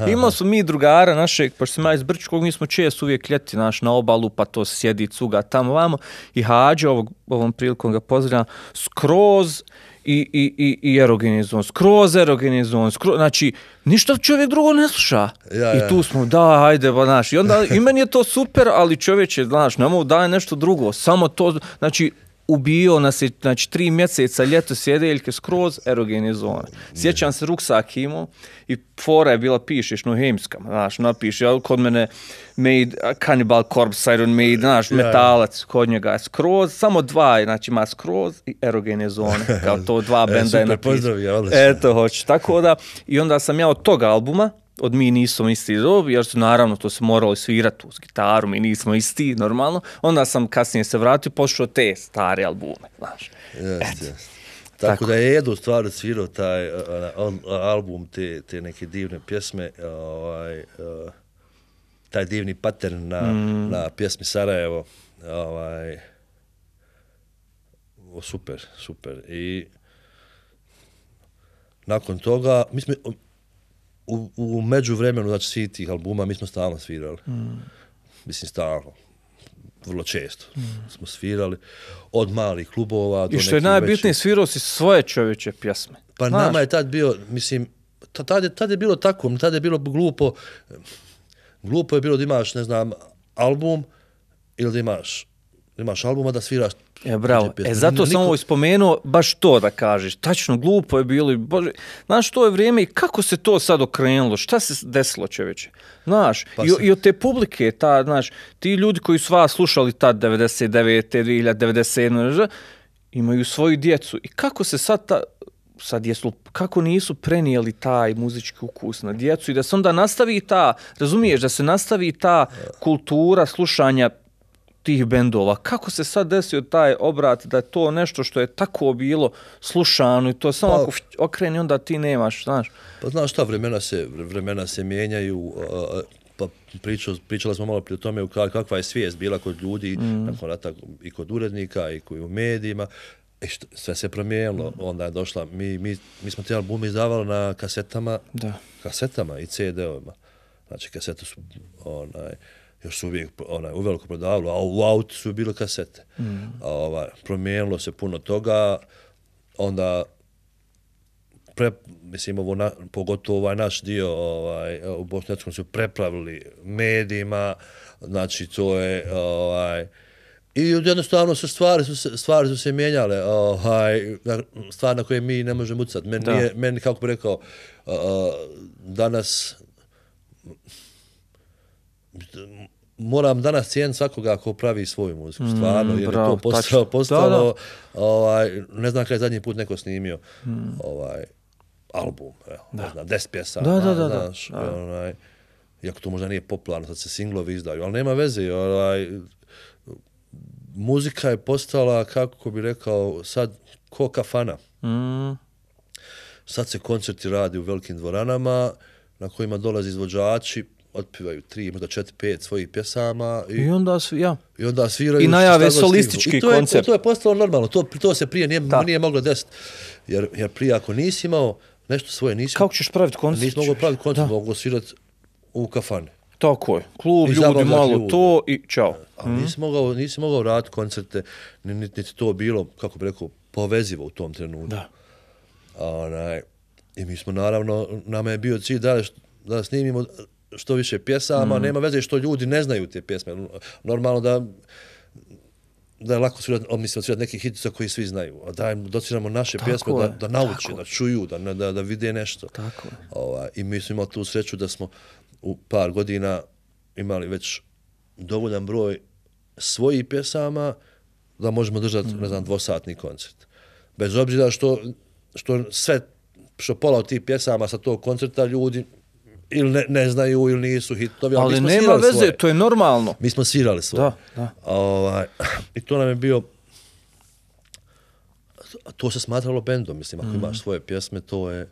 Imao smo mi drugara našeg, pošto sam ja iz Brčkog, mi smo često uvijek ljeti naš na obalu, pa to sjedi cuga tamo vamo, i hađe ovog, ovom prilikom ga pozdravljam, skroz i, i, i, i erogeni zon, skroz erogeni zon, skroz, znači, ništa čovjek drugo ne sluša. Ja, I tu smo, da, hajde, ba, pa, znaš, i onda, i meni je to super, ali čovjek je, znaš, nemoj daje nešto drugo, samo to, znači, ubio nas je, znači, tri mjeseca ljeto sjedeljke skroz erogene zone. Sjećam se ruksak imao i fora je bila, pišeš, no hemska, znaš, napiši, ali kod mene made, cannibal corpse, iron made, znaš, metalac, kod njega je skroz, samo dva, znači, ima skroz i erogene zone, kao to dva [laughs] e, benda je napisao. Eto, hoću. Tako da, i onda sam ja od tog albuma, od mi nismo isti dob, jer su naravno to se moralo svirati uz gitaru, mi nismo isti, normalno. Onda sam kasnije se vratio, pošao te stare albume, znaš. Yes, yes. Tako, Tako, da je jedu stvar svirao taj a, a, a, album, te, te neke divne pjesme, ovaj, uh, taj divni pattern na, mm. na pjesmi Sarajevo. Ovaj, o, super, super. I nakon toga, mislim, u, u među vremenu, znači svi tih albuma, mi smo stalno svirali. Mm. Mislim, stalno. Vrlo često mm. smo svirali. Od malih klubova do nekih I što je najbitnije, veći... svirao si svoje čovječe pjesme. Pa Znaš? nama je tad bio, mislim, tad je, tad je bilo tako, tad je bilo glupo, glupo je bilo da imaš, ne znam, album ili da imaš, da imaš albuma da sviraš E, bravo. Znači, e, zato sam ovo ispomenuo, baš to da kažeš. Tačno, glupo je bilo. Bože, znaš, to je vrijeme i kako se to sad okrenulo? Šta se desilo, čoveče? Znaš, pa i, i od te publike, ta, znaš, ti ljudi koji su vas slušali tad, 99. 2097. imaju svoju djecu. I kako se sad ta, sad jesu, kako nisu prenijeli taj muzički ukus na djecu i da se onda nastavi ta, razumiješ, da se nastavi ta kultura slušanja tih bendova. Kako se sad desio taj obrat da je to nešto što je tako bilo slušano i to samo pa, ako okreni onda ti nemaš, znaš? Pa znaš šta, vremena se, vremena se mijenjaju, pa pričao, pričala smo malo prije tome kakva je svijest bila kod ljudi, mm. nakon rata i kod urednika i koji u medijima. E što, sve se promijenilo, mm. onda je došla, mi, mi, mi smo te albumi izdavali na kasetama, da. kasetama i CD-ovima. Znači kasete su onaj, uh, još su uvijek onaj, uveliko prodavalo, a u auti su bile kasete. Mm. A, ovaj, promijenilo se puno toga, onda pre, mislim, ovo na, pogotovo ovaj naš dio ovaj, u Bosnijackom su prepravili medijima, znači to je ovaj, I jednostavno su stvari su stvari su se mijenjale. ovaj, stvar na koje mi ne možemo utjecati. Meni, da. meni kako bih rekao, uh, danas moram danas cijen svakoga ko pravi svoju muziku, mm, stvarno, jer Bravo, je to postalo, postalo ovaj, ne znam kada je zadnji put neko snimio mm. ovaj, album, ne znam, des pjesa, da, ono, da, da, znaš, da. Onaj, iako to možda nije popularno, sad se singlovi izdaju, ali nema veze, ovaj, muzika je postala, kako bi rekao, sad, ko kafana. Mm. Sad se koncerti radi u velikim dvoranama, na kojima dolazi izvođači, otpivaju tri, možda četiri, pet svojih pjesama. I, I onda svi, ja. I onda sviraju. I najave solistički I to koncept. Je, to, to je postalo normalno, to, to se prije nije, nije moglo desiti. Jer, jer prije ako nisi imao nešto svoje, nisi... Kako ćeš praviti koncert? Nisi mogao praviti koncert, mogu svirati u kafane. Tako je, klub, I ljudi, malo ljudi. to i čao. A, a mhm. nisi, mogao, nisi mogao raditi koncerte, niti ni, to bilo, kako bi rekao, povezivo u tom trenutku. Da. A, onaj, I mi smo naravno, nama je bio cilj da, da snimimo što više pjesama, mm. nema veze što ljudi ne znaju te pjesme. Normalno da da je lako svirati, mislim, svirati neke hitice koji svi znaju. A daj, dociramo naše tako pjesme je, da, da nauče, tako. da čuju, da, da, da vide nešto. Tako Ova, I mi smo imali tu sreću da smo u par godina imali već dovoljan broj svojih pjesama da možemo držati, mm. ne mhm. znam, dvosatni koncert. Bez obzira što, što sve, što pola od tih pjesama sa tog koncerta ljudi ili ne, ne znaju ili nisu hitovi. Ali, ali mi smo nema veze, svoje. to je normalno. Mi smo svirali svoje. Da, da. Ovaj, [clears throat] I to nam je bio... To se smatralo bendom, mislim, ako mm. imaš svoje pjesme, to je...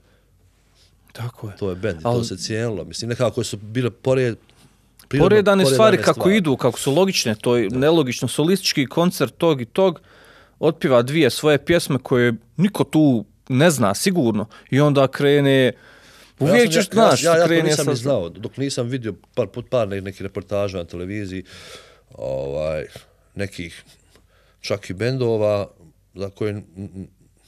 Tako je. To je bend, ali... to se cijenilo. Mislim, nekako su bile pored, Prirodno, poredane stvari kako stvari. idu, kako su logične, to je da. nelogično, solistički koncert tog i tog, otpiva dvije svoje pjesme koje niko tu ne zna sigurno i onda krene uh, Uvijek pa ja ćeš ja, naš, ja, ja, ja nisam sam... znao, dok nisam vidio par, put par nekih reportaža na televiziji, ovaj, nekih čak i bendova za koje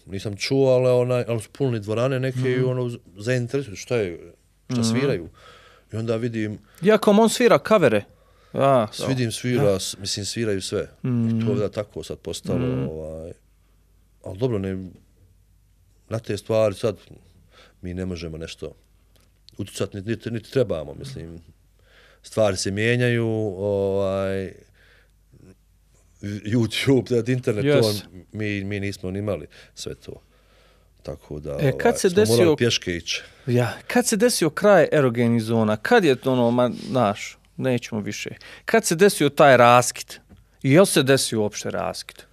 nisam čuo, ali, onaj, ali su puni dvorane neke mm -hmm. i mhm. ono, zainteresuju šta, je, šta mm -hmm. sviraju. I onda vidim... Jako on svira kavere. A, so. Vidim svira, ja. mislim sviraju sve. Mm -hmm. I to mhm. je da tako sad postalo. Mm -hmm. ovaj, ali dobro, ne, na te stvari sad mi ne možemo nešto utjecati, niti, niti, trebamo, mislim. Stvari se mijenjaju, ovaj, YouTube, [laughs] internet, yes. to, mi, mi nismo ni imali sve to. Tako da, e, kad ovaj, se smo desio, morali pješke ići. Ja, kad se desio kraj erogenih zona, kad je to ono, ma, naš, nećemo više, kad se desio taj raskit, je li se desio uopšte raskit?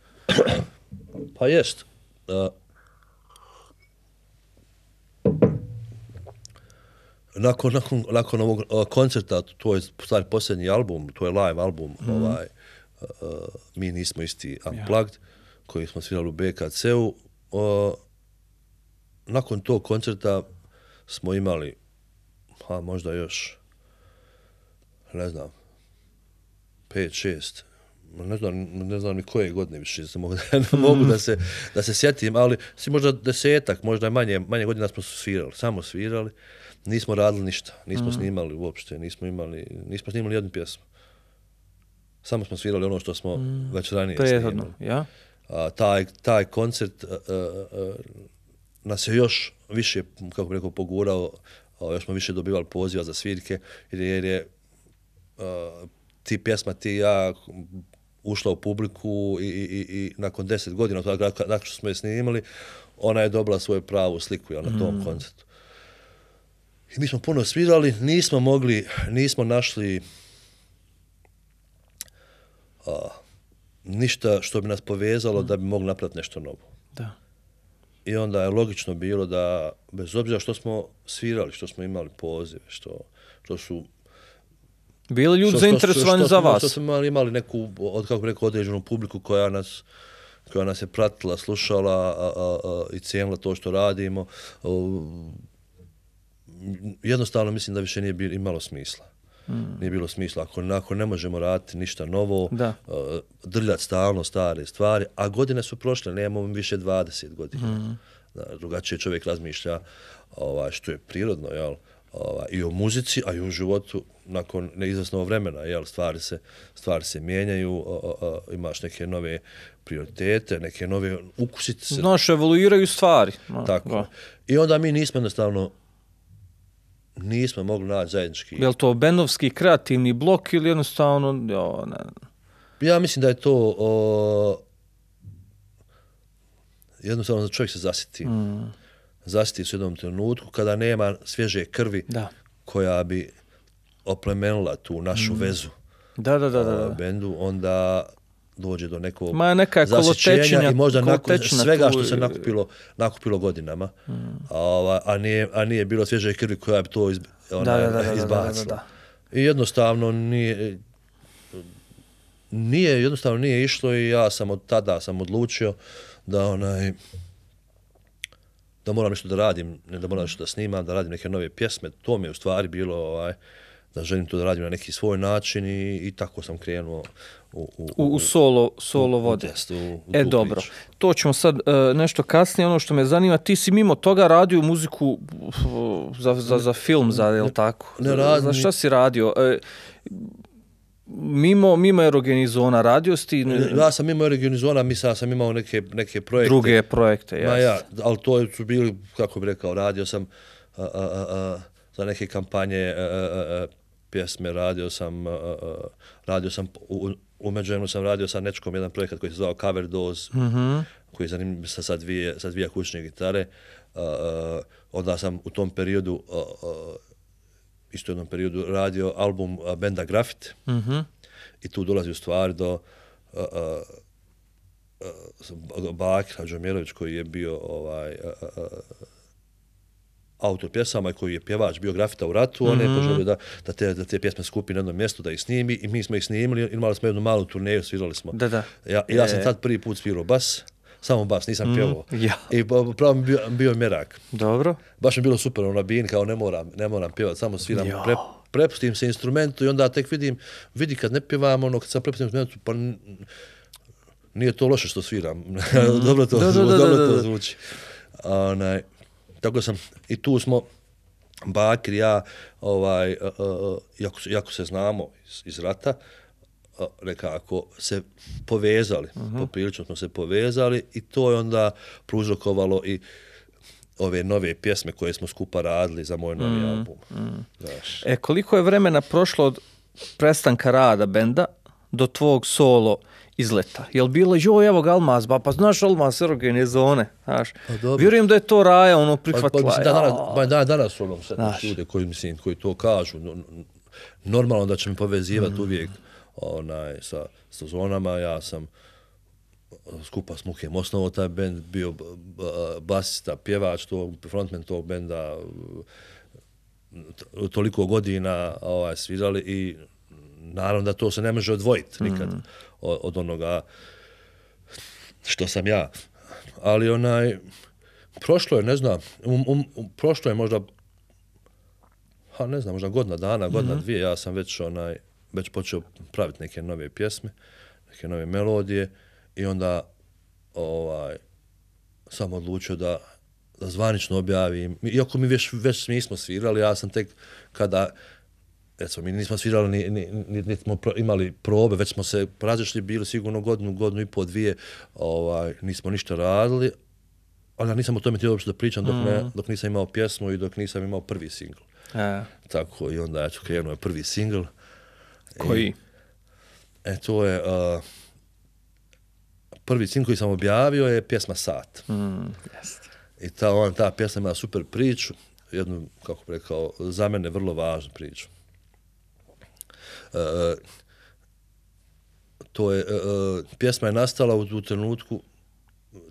Pa jest. Uh, nakon, nakon, nakon ovog uh, koncerta, to je stvari posljednji album, to je live album, mm. ovaj, uh, mi nismo isti Unplugged, yeah. koji smo svirali u BKC-u. Uh, nakon tog koncerta smo imali, a možda još, ne znam, 5, 6, ne znam, ne znam ni koje godine više se mogu, [laughs] da, ne mogu da, se, da se sjetim, ali si možda desetak, možda manje, manje godina smo svirali, samo svirali, nismo radili ništa, nismo mm. snimali uopšte, nismo imali, nismo snimali jednu pjesmu. Samo smo svirali ono što smo mm. već ranije Prijedno, snimali. Ja? A, taj, taj koncert a, a, a, nas je još više, kako bi rekao, pogurao, a, još smo više dobivali poziva za svirke, jer, jer je a, ti pjesma, ti ja, ušla u publiku i, i, i, i nakon 10 godina, tada, nakon što smo je snimali, ona je dobila svoju pravu sliku jel, na tom mm. koncertu. I mi smo puno svirali, nismo mogli, nismo našli a, ništa što bi nas povezalo mm. da bi mogli napraviti nešto novo. Da. I onda je logično bilo da, bez obzira što smo svirali, što smo imali pozive, što, što su Bili ljudi zainteresovani za vas. Što smo imali neku, od kako rekao, određenu publiku koja nas koja nas je pratila, slušala a, a, a, i cijenila to što radimo. O, jednostavno mislim da više nije bilo, imalo smisla. Mm. Nije bilo smisla. Ako, ako ne možemo raditi ništa novo, da. A, drljati stalno stare stvari, a godine su prošle, nemamo više 20 godina. Mm. drugačije čovjek razmišlja ovaj, što je prirodno, jel? Mm ova, i o muzici, a i o životu nakon neizvasnog vremena, jel, stvari se, stvari se mijenjaju, a, a, imaš neke nove prioritete, neke nove ukusice. Znaš, evoluiraju stvari. A, Tako. Da. I onda mi nismo jednostavno nismo mogli naći zajednički. Je to bendovski kreativni blok ili jednostavno... Jo, ne. Ja mislim da je to... O, jednostavno čovjek se zasiti. Mm zasiti u jednom trenutku kada nema svježe krvi da. koja bi oplemenila tu našu mm. vezu. Da, da, da, da. da. Bendu, onda dođe do nekog Ma neka zasićenja i možda nakon svega što se nakupilo, nakupilo godinama, mm. a, a, nije, a nije bilo svježe krvi koja bi to iz, ona, da, da, da, izbacila. Da, da, da, da. I jednostavno nije, nije jednostavno nije išlo i ja sam od tada sam odlučio da onaj da moram nešto da radim, ne da moram nešto da snimam, da radim neke nove pjesme, to mi je u stvari bilo ovaj, da želim to da radim na neki svoj način i, i tako sam krenuo u, u, u, u solo, solo u, vode. U u, u e dobro, priču. to ćemo sad uh, nešto kasnije, ono što me zanima, ti si mimo toga radio muziku uh, za, za, za film, za, je li tako? Ne, ne radim. Za šta si radio? Uh, mimo mimo erogenih zona radiosti ja sam mimo erogenih zona mislio sam imao neke neke projekte druge projekte jes. ja al to su bili kako bih rekao radio sam a, a, a, a, za neke kampanje a, a, a, pjesme radio sam a, a, radio sam u, u sam radio sa nečkom jedan projekat koji se zvao Cover Dose mm -hmm. koji je zanim sa sa dvije sa dvije kućne gitare a, a, onda sam u tom periodu a, a, isto u jednom periodu radio album a, benda Grafit. Mm -hmm. I tu dolazi u stvari do uh, uh, a, Bakra Đomjerović koji je bio ovaj, a, a, autor pjesama i koji je pjevač bio Grafita u ratu. Mm -hmm. On je mhm. poželio da, da, te, da te pjesme skupi na jednom mjestu da ih snimi. I mi smo ih snimili. i Imali smo jednu malu turneju, svirali smo. Da, da. Ja, ja e... sam tad prvi put svirao bas samo bas, nisam mm, pjevao. Ja. I pa, pravo mi bio, bio mjerak. Dobro. Baš mi bilo super, ono bin, kao ne moram, ne moram pjevat, samo sviram, ja. pre, prepustim se instrumentu i onda tek vidim, vidi kad ne pjevam, ono kad sam prepustim instrumentu, pa nije to loše što sviram. Mm. [laughs] dobro to, da, da, da, dobro da, da, da. to zvuči. Onaj, tako sam, i tu smo, Bakir ja, ovaj, uh, uh, jako, jako se znamo iz, iz rata, uh, nekako se povezali. Uh mhm. -huh. Poprilično smo se povezali i to je onda pružokovalo i ove nove pjesme koje smo skupa radili za moj novi mm, album. Mm. E, koliko je vremena prošlo od prestanka rada benda do tvog solo izleta? Je li bilo, joj, evo ga Almaz, ba, pa znaš Almaz, erogene zone, znaš. Pa, Vjerujem da je to raja, ono, prihvatila. Pa, pa, mislim, da, danas, ba, danas ono, sve ljudi koji, mislim, koji to kažu, no, normalno da će mi povezivati mm. uvijek onaj, sa, sa zonama, ja sam skupa s Mukem osnovo taj bend, bio basista, pjevač, to, frontmen tog benda, toliko godina ovaj, svirali i naravno da to se ne može odvojiti nikad mm. od, od onoga što sam ja. Ali onaj, prošlo je, ne znam, um, um, prošlo je možda, ha ne znam, možda godina dana, godina mm. dvije, ja sam već onaj, već počeo praviti neke nove pjesme, neke nove melodije i onda ovaj sam odlučio da, da zvanično objavim. Iako mi već, već smo nismo svirali, ja sam tek kada Eto, mi nismo svirali, ni, ni, ni, ni smo pro, imali probe, već smo se razišli, bili sigurno godinu, godinu i po dvije, ovaj, nismo ništa radili, ali ja nisam o tome ti uopšte da pričam dok, ne, mm. dok nisam imao pjesmu i dok nisam imao prvi singl. E. Tako, i onda ja ću krenuo prvi singl. Koji? E, e, to je... Uh, prvi cim koji sam objavio je pjesma Sat. Mm, jest. I ta, on, ta pjesma ima super priču, jednu, kako bi rekao, za mene vrlo važnu priču. Uh, to je, uh, pjesma je nastala u, u trenutku,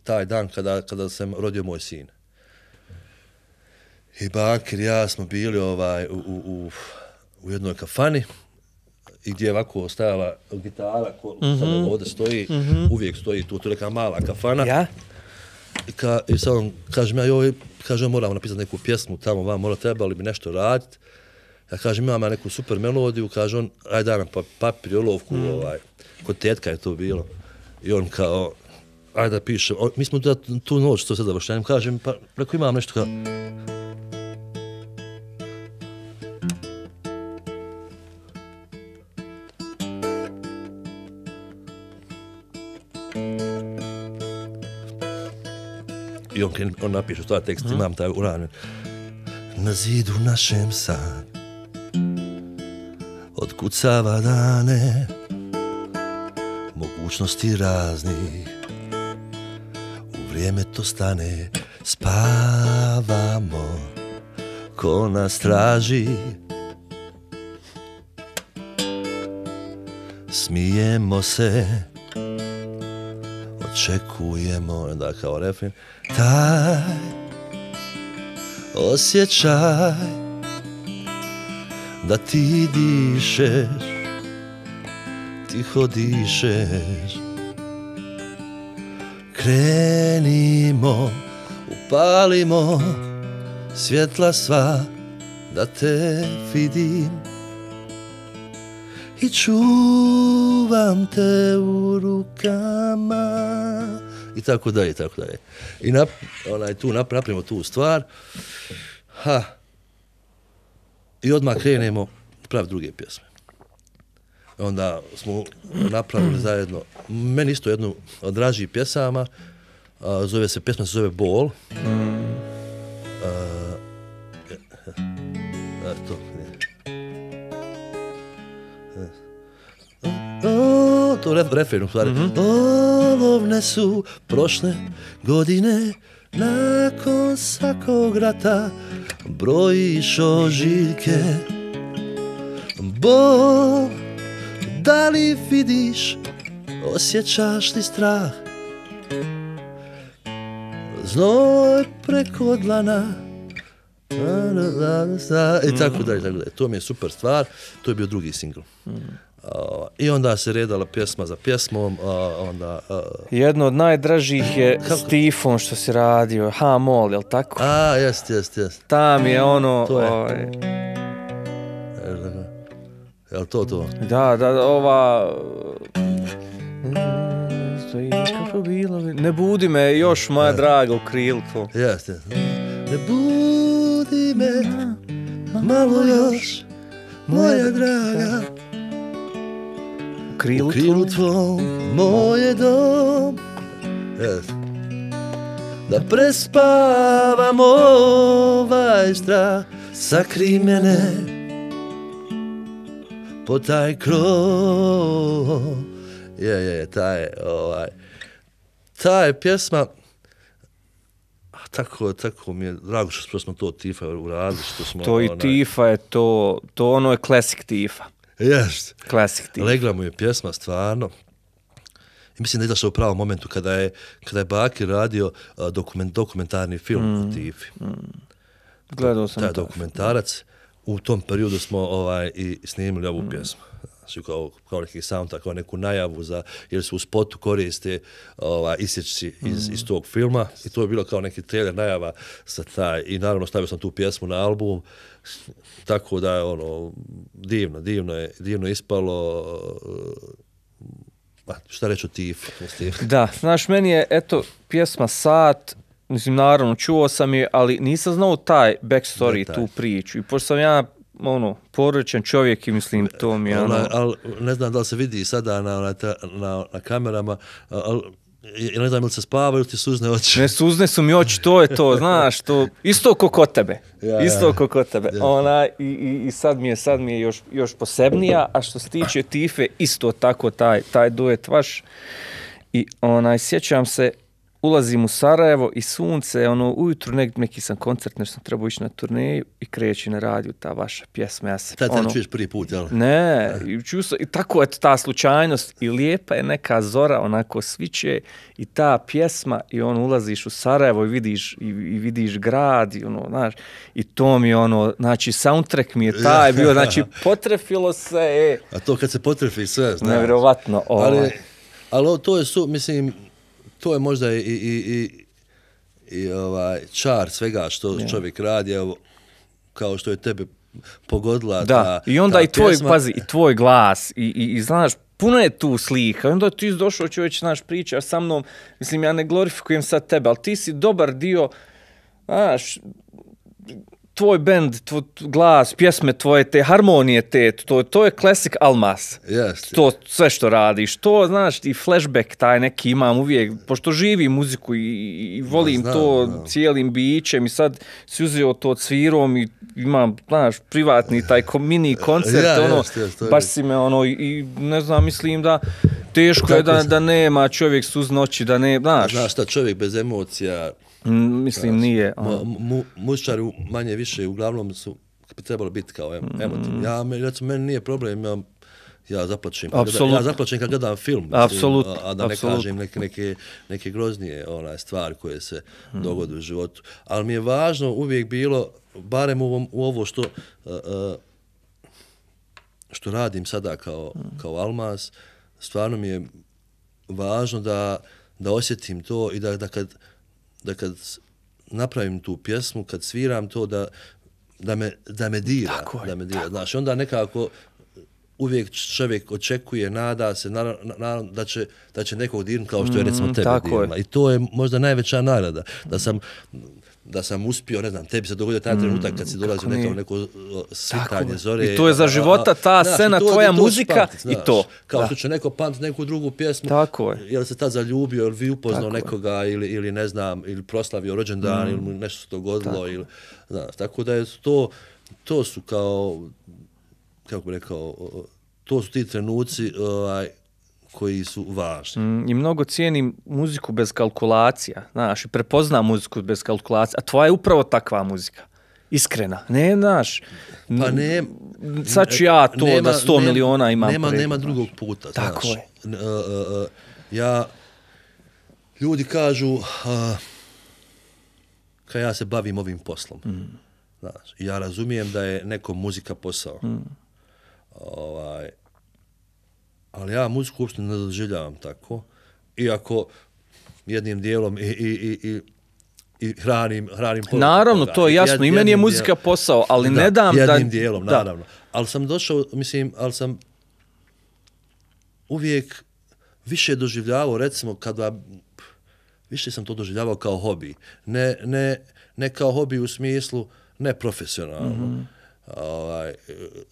taj dan kada, kada sam rodio moj sin. I Bakir i ja smo bili ovaj, u, u, u, u jednoj kafani, i gdje je ovako ostajala gitara, ko mm -hmm. sad ovdje stoji, mm -hmm. uvijek stoji tu, tu je neka mala kafana. Ja? Ka, I sad on, kažem ja, joj, kažem, moramo napisati neku pjesmu tamo, vam mora trebali bi nešto raditi. Ja kažem, imam ja neku super melodiju, kaže on, aj daj nam pa, papir i olovku, mm. ovaj, kod tetka je to bilo. I on kao, aj da pišem, o, mi smo da, tu noć to sad završenim, kažem, pa, preko imam nešto kao, i on, krene, on napiše što tekst, mm. imam taj uran Na zidu našem san Otkucava dane Mogućnosti razni U vrijeme to stane Spavamo Ko nas traži Smijemo se očekujemo da kao refren taj osjećaj da ti dišeš ti hodišeš krenimo upalimo svjetla sva da te vidim i čuvam te u rukama i tako dalje, tako dalje. I nap, onaj, tu nap, napravimo tu stvar, ha, i odmah krenemo prav druge pjesme. Onda smo napravili zajedno, meni isto jednu od draži pjesama, a, zove se, pjesma se zove Bol. A, eto. A, to ref, refren u stvari. Mm -hmm. Olovne su prošle godine Nakon svakog rata brojiš ožiljke Bo, da li vidiš, osjećaš li strah Znoj preko dlana I e, tako dalje, tako dalje. To mi je super stvar, to je bio drugi singl. -hmm. I onda se redala pjesma za pjesmom, onda... Jedno od najdražih je kako? Stifon što se radio, Ha Mol, jel tako? A, jest, jest, jest. Tam je ono... To je. Ovaj... Jel to to? Da, da, ova... Stoji mm, kako bilo... Ne budi me još, moja e. draga, u krilku. Jest, jest. Ne budi me malo još, moja draga, krilu, krilu tvom moje dom yes. Da prespavam ovaj strah Sakri mene Po taj krov Je, je, taj, ovaj taj je pjesma tako, tako mi je drago što smo to Tifa uradili, što smo... To i Tifa je to, to ono je klasik Tifa. Jest. Klasik ti. Legla mu je pjesma, stvarno. I mislim da je izašao u pravom momentu kada je, kada je Bakir radio uh, dokument, dokumentarni film mm. o Mm. Gledao sam to. Taj to. dokumentarac. U tom periodu smo ovaj i snimili ovu mm. pjesmu. Znači, kao, kao neki soundtrack, kao neku najavu za, jer su u spotu koriste ovaj, isjeći iz, mm. iz tog filma. I to je bilo kao neki trailer najava sa taj. I naravno stavio sam tu pjesmu na album. Tako da je ono divno, divno je, divno je ispalo. Pa, šta reći o tif? [laughs] Da, znaš, meni je, eto, pjesma Sat, mislim, naravno, čuo sam je, ali nisam znao taj backstory, tu priču. I pošto sam ja ono, poručen čovjek i mislim to mi je ono... ne znam da se vidi sada na, na, na, na kamerama, ali ja ne znam ili se spavaju ili ti suzne oči. Ne, suzne su mi oči, to je to, znaš, to, isto ko kod tebe, [laughs] ja, isto ko kod tebe. Ja. Ona, i, i, i, sad, mi je, sad mi je još, još posebnija, a što se tiče Tife, isto tako taj, taj duet vaš. I onaj, sjećam se, ulazim u Sarajevo i sunce, ono, ujutru neg, neki sam koncert, nešto sam trebao ići na turneju i kreći na radiju ta vaša pjesma. Ja se, Sad ono, čuješ prvi put, jel? Ne, i, ču, i tako je ta slučajnost i lijepa je neka zora, onako sviće i ta pjesma i on ulaziš u Sarajevo i vidiš, i, i vidiš grad i ono, znaš, i to mi ono, znači, soundtrack mi je taj [laughs] bio, znači, potrefilo se. E. A to kad se potrefi sve, znaš. Nevjerovatno. Ovaj. Ali, ali to je, su, mislim, to je možda i, i, i, i ovaj čar svega što ja. čovjek radi, evo, kao što je tebe pogodila da. ta I onda ta i tvoj, pjesma. pazi, i tvoj glas, i, i, i znaš, puno je tu slika, i onda ti si došao, čovjek, znaš, priča sa mnom, mislim, ja ne glorifikujem sad tebe, ali ti si dobar dio, znaš, tvoj bend, tvoj glas, pjesme tvoje, te harmonije te, to, to je klasik Almas. Yes, to sve što radiš, to znaš i flashback taj neki imam uvijek, pošto živim muziku i, i volim znam, to znam. cijelim bićem i sad si uzeo to cvirom i imam, znaš, privatni taj mini koncert, ja, ono, jes, jes, baš si me ono i ne znam, mislim da teško Kako je da, da nema čovjek suz noći, da ne, znaš. Znaš šta, čovjek bez emocija, Mm, mislim, kras. nije. On... Mu, mu, manje više, uglavnom su bi trebalo biti kao emotivni. Mm. Ja, recimo, meni nije problem, ja, ja zaplaćem. Ja zaplaćem kad gledam film. Absolutno. A da ne Absolut. kažem neke, neke, neke groznije ona, stvari koje se mm. dogode u životu. Ali mi je važno uvijek bilo, barem u, ovom, u ovo što što radim sada kao, mm. kao almaz, stvarno mi je važno da, da osjetim to i da, da kad, da kad napravim tu pjesmu, kad sviram to, da, da, me, da me dira. Tako je, da me dira. Tako. Znaš, onda nekako uvijek čovjek očekuje, nada se naravno, naravno da će da će nekog dirnuti kao što je recimo mm, tebe Tako dirna. I to je možda najveća narada. da sam da sam uspio, ne znam, tebi se dogodio taj mm, trenutak kad si dolazi u neko, neko svitanje zore. I to je za života ta a, a, scena, to, tvoja muzika i to. Kao što će neko pamt neku drugu pjesmu. Tako je. Jel se tad zaljubio, ili vi upoznao tako nekoga ili, ili ne znam, ili proslavio rođendan mm. ili nešto se dogodilo. Tako. Ili, znaš, tako da je to, to su kao, kako bi rekao, to su ti trenuci ovaj, koji su važni. Mm, I mnogo cijenim muziku bez kalkulacija, znaš, i prepoznam muziku bez kalkulacija, a tvoja je upravo takva muzika, iskrena, ne, znaš, pa ne, sad ću ja e, to nema, da sto miliona imam. Nema, nema drugog puta, tako znaš. Tako je. E, e, ja, ljudi kažu, uh, kad ja se bavim ovim poslom, mm. znaš, ja razumijem da je nekom muzika posao, mm. Ovaj, ali ja muziku uopšte ne doživljavam tako. Iako jednim dijelom i, i, i, i i hranim, hranim poruku. Naravno, to je jasno, Jed, i meni je muzika dijelom. posao, ali da, ne dam jednim da... Jednim dijelom, da. naravno. Ali sam došao, mislim, ali sam uvijek više doživljavao, recimo, kada više sam to doživljavao kao hobi. Ne, ne, ne kao hobi u smislu, ne profesionalno. Mm -hmm ovaj,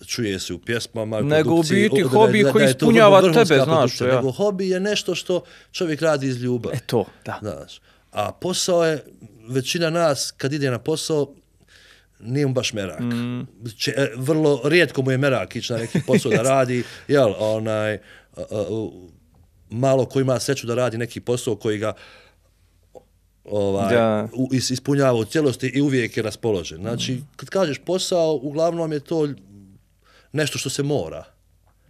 čuje se u pjesmama. Nego u biti hobi koji ispunjava tebe, znaš. Ja. Nego hobi je nešto što čovjek radi iz ljubavi. E to, da. Znaš. A posao je, većina nas kad ide na posao, nije mu baš merak. Mm. Če, e, vrlo rijetko mu je merak ići na neki posao da [laughs] radi. Jel, onaj, a, a, malo ko ima sreću da radi neki posao koji ga, a, ovaj, da. U, ispunjava u cijelosti i uvijek je raspoložen. Znači, mm. kad kažeš posao, uglavnom je to nešto što se mora.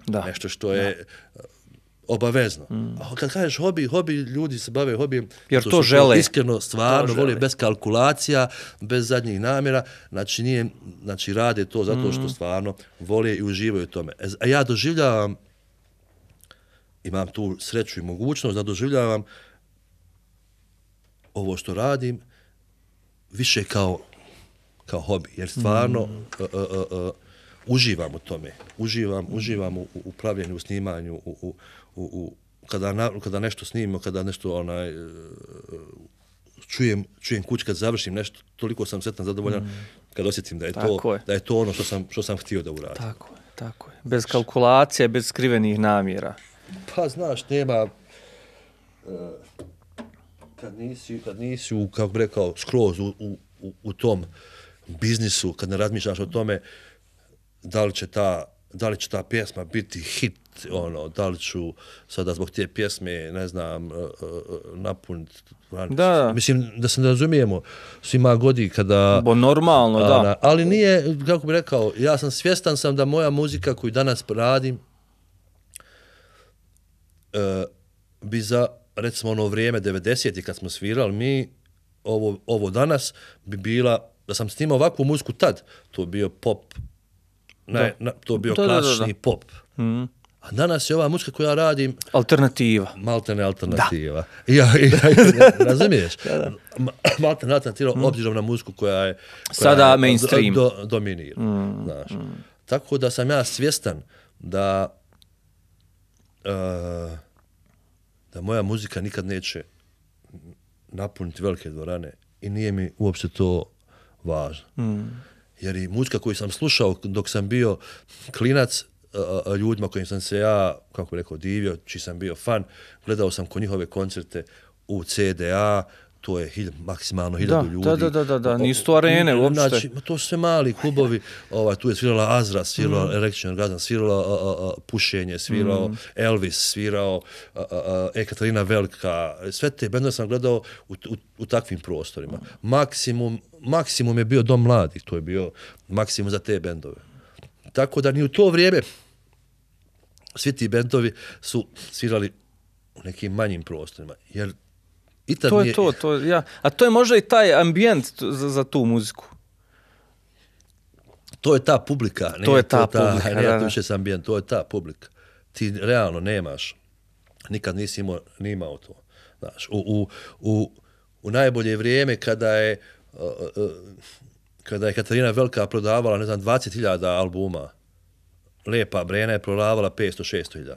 Da. Nešto što je da. Eh, obavezno. Mm. A kad kažeš hobi, hobi, ljudi se bave hobijem. Jer to, žele. Iskreno, stvarno, žele. voli bez kalkulacija, bez zadnjih namjera. Znači, nije, znači rade to zato što mm. stvarno vole i uživaju tome. E, a ja doživljavam, imam tu sreću i mogućnost da doživljavam uh, ovo što radim više kao kao hobi, jer stvarno mm. uh, uh, uh, uh, uživam u tome. Uživam, mm. uživam u, u pravljenju, u snimanju, u, u, u, u kada, na, kada nešto snimimo, kada nešto onaj, uh, čujem, čujem kuć kad završim nešto, toliko sam sretan, zadovoljan, mm. kad osjetim da je, to, je. da je to ono što sam, što sam htio da uradim. Tako je, tako je. Bez kalkulacije, bez skrivenih namjera. Pa znaš, nema... Uh, kad nisi, kad nisi u, kako bi rekao, skroz u, u, u tom biznisu, kad ne razmišljaš o tome da li će ta, da li će ta pjesma biti hit, ono, da li ću sada zbog te pjesme, ne znam, e, e, e, napuniti vanicu. Da. Mislim, da se razumijemo razumijemo, svima godi kada... Bo normalno, a, da. ali nije, kako bih rekao, ja sam svjestan sam da moja muzika koju danas radim, e, bi za recimo ono vrijeme 90-ih kad smo svirali, mi ovo, ovo danas bi bila, da sam snimao ovakvu muziku tad, to bi bio pop, ne, na, to bi bio da, klasični da, da, da. pop. Mm. A danas je ova muzika koju ja radim... Alternativa. Maltene alternativa. Da. [laughs] Ja, ja, ja, [laughs] razumiješ? Maltene alternativa mm. obzirom na muziku koja je... Koja Sada je, mainstream. Do, dominira. Mm. Znaš. Mm. Tako da sam ja svjestan da... Uh, da moja muzika nikad neće napuniti velike dvorane i nije mi uopšte to važno. Mm. Jer i muzika koju sam slušao dok sam bio klinac, ljudima kojim sam se ja, kako bi rekao, divio, čiji sam bio fan, gledao sam ko njihove koncerte u CDA, to je hilj, maksimalno hiljadu ljudi. Da, da, da, da, da, nisu to arene uopšte. Znači, ma to su sve mali klubovi, ovaj, tu je svirala Azra, svirala mm. Erection Gazan, svirala a, a, Pušenje, svirao mm. Elvis, svirao Ekaterina Velika, sve te bendove sam gledao u, u, u takvim prostorima. Mm. Maksimum, maksimum je bio Dom mladih, to je bio maksimum za te bendove. Tako da ni u to vrijeme svi ti bendovi su svirali u nekim manjim prostorima, jer I to je, je to, to ja. A to je možda i taj ambijent za, za tu muziku. To je ta publika. Nije, to je ta, to je ta Ne, ja, ambijent, to je ta publika. Ti realno nemaš, nikad nisi imao, nimao to. Znaš, u, u, u, u najbolje vrijeme kada je kada je Katarina Velika prodavala, ne znam, 20.000 albuma, Lepa Brena je prodavala 500-600.000.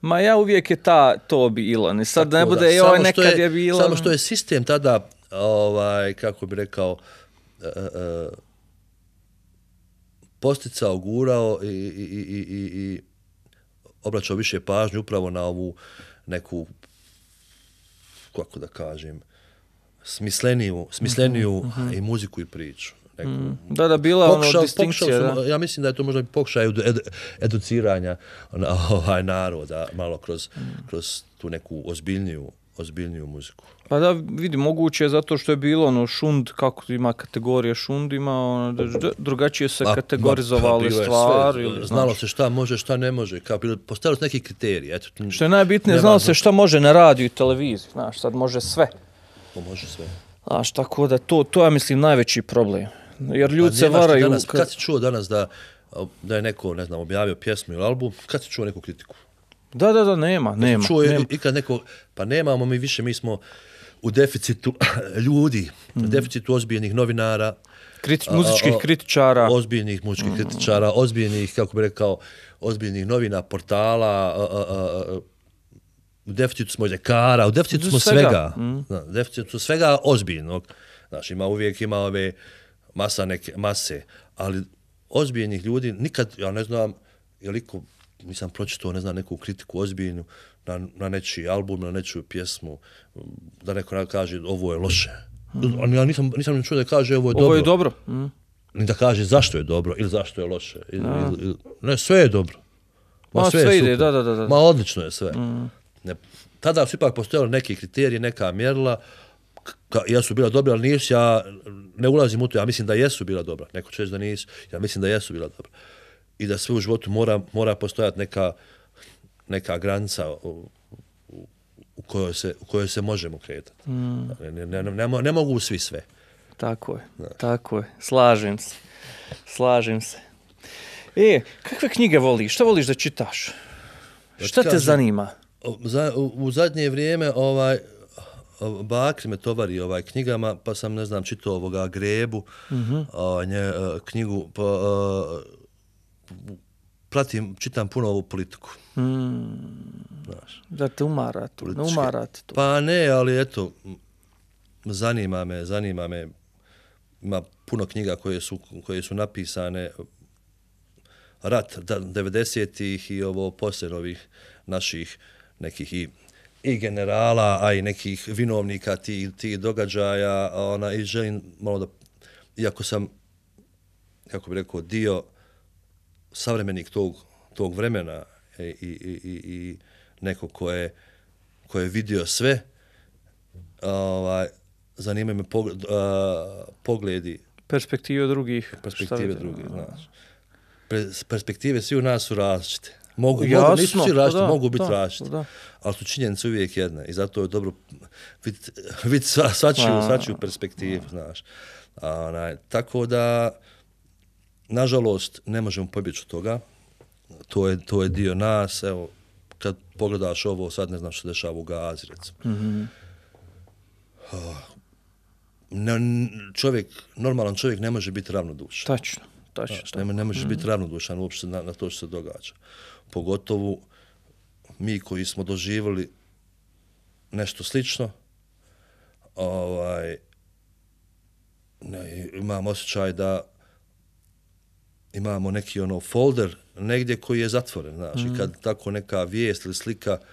Ma ja uvijek je ta to bilo. Ne sad Tako ne bude da. E, ovaj samo ovaj nekad je, je bilo. Samo što je sistem tada ovaj kako bi rekao e, e, posticao, gurao i, i, i, i, i obraćao više pažnju upravo na ovu neku kako da kažem smisleniju, smisleniju uh mhm, -huh. Mhm. i muziku i priču. Mm. Da, da, bila ono pokušao, ono distinkcija. Su, da. Ja mislim da je to možda pokušaj edu, educiranja na, [laughs] ovaj naroda malo kroz, mm. kroz tu neku ozbiljniju, ozbiljniju muziku. Pa da, vidi, moguće je zato što je bilo ono šund, kako ima kategorija šund, ima ono, da, drugačije se pa, ma, kategorizovali ma, stvari. Sve, ili, znači. Znalo se šta može, šta ne može. Kao, bilo, postavilo se neki kriterij. Eto, što je najbitnije, znalo se šta može na radiju i televiziji. Znaš, sad može sve. Pa može sve. Znaš, tako da to, to ja mislim najveći problem jer ljudi se varaju. Danas, kad... kad si čuo danas da, da je neko, ne znam, objavio pjesmu ili album, kad si čuo neku kritiku? Da, da, da, nema, kad nema. Čuo nema. ikad neko, pa nemamo mi više, mi smo u deficitu [clears throat] ljudi, mm. deficitu ozbiljnih novinara, Kriti, muzičkih kritičara. Ozbiljnih muzičkih mm. kritičara, ozbiljnih, kako bi rekao, ozbiljnih novina, portala, u deficitu smo ljekara, u deficitu smo svega. svega. Mm. Da, u deficitu smo svega ozbiljnog. Znači, ima uvijek, ima ove, uh, masa neke mase, ali ozbiljnih ljudi nikad, ja ne znam, jeliko, nisam pročitao, ne znam, neku kritiku ozbiljnu na, na nečiji album, na nečiju pjesmu, da neko kaže ovo je loše. Mm. Ja nisam, nisam ni čuo da kaže ovo je ovo dobro. Ovo je dobro. Mm. Ni da kaže zašto je dobro ili zašto je loše. Mm. Ili, ili, ne, sve je dobro. Ma, sve, sve ide, da, da, da. Ma odlično je sve. Mm. Ne, tada su ipak postojali neki kriteriji, neka mjerila, ka, jesu bila dobra, ali nisu, ja ne ulazim u to, ja mislim da jesu bila dobra, neko će da nisu, ja mislim da jesu bila dobra. I da sve u životu mora, mora postojati neka, neka granica u, u, kojoj se, u kojoj se možemo kretati. Mm. Ne, ne, ne, ne, ne, mogu svi sve. Tako je, da. tako je, slažem se, slažem se. E, kakve knjige voliš? Šta voliš da čitaš? Da Šta kažem, te zanima? U, u zadnje vrijeme, ovaj, Bakri me tovari ovaj knjigama, pa sam, ne znam, čito ovoga Grebu, uh mhm. -huh. a, nje, e, knjigu, pa, a, e, pratim, čitam puno ovu politiku. Hmm. Znaš, da te umara ne umara to. Pa ne, ali eto, zanima me, zanima me, ima puno knjiga koje su, koje su napisane, rat 90-ih i ovo posljednovih naših nekih i i generala, a i nekih vinovnika ti, ti događaja. Ona, I želim malo da, iako sam, kako bi rekao, dio savremenik tog, tog vremena e, i, i, i, i neko ko je, ko je vidio sve, ovaj, zanima me pog, a, pogledi. Perspektive drugih. Perspektive drugih, ono, znaš. perspektive svi u nas su različite. Mogu, ja, mogu, nisu pa različiti, mogu biti različiti. Ali su činjenice uvijek jedne i zato je dobro vid, vid svačiju, perspektivu, a. znaš. A, onaj, tako da, nažalost, ne možemo pobjeći od toga. To je, to je dio nas, evo, kad pogledaš ovo, sad ne znam što dešava u Gazi, recimo. Mm -hmm. čovjek, normalan čovjek ne može biti ravnodušan. Tačno. Točno, znači, nema, ne možeš mhm. biti ravnodušan uopšte na, na to što se događa. Pogotovo mi koji smo doživali nešto slično, ovaj, ne, imam osjećaj da imamo neki ono folder negdje koji je zatvoren. Znači, mm. kad mhm. tako neka vijest ili slika uh,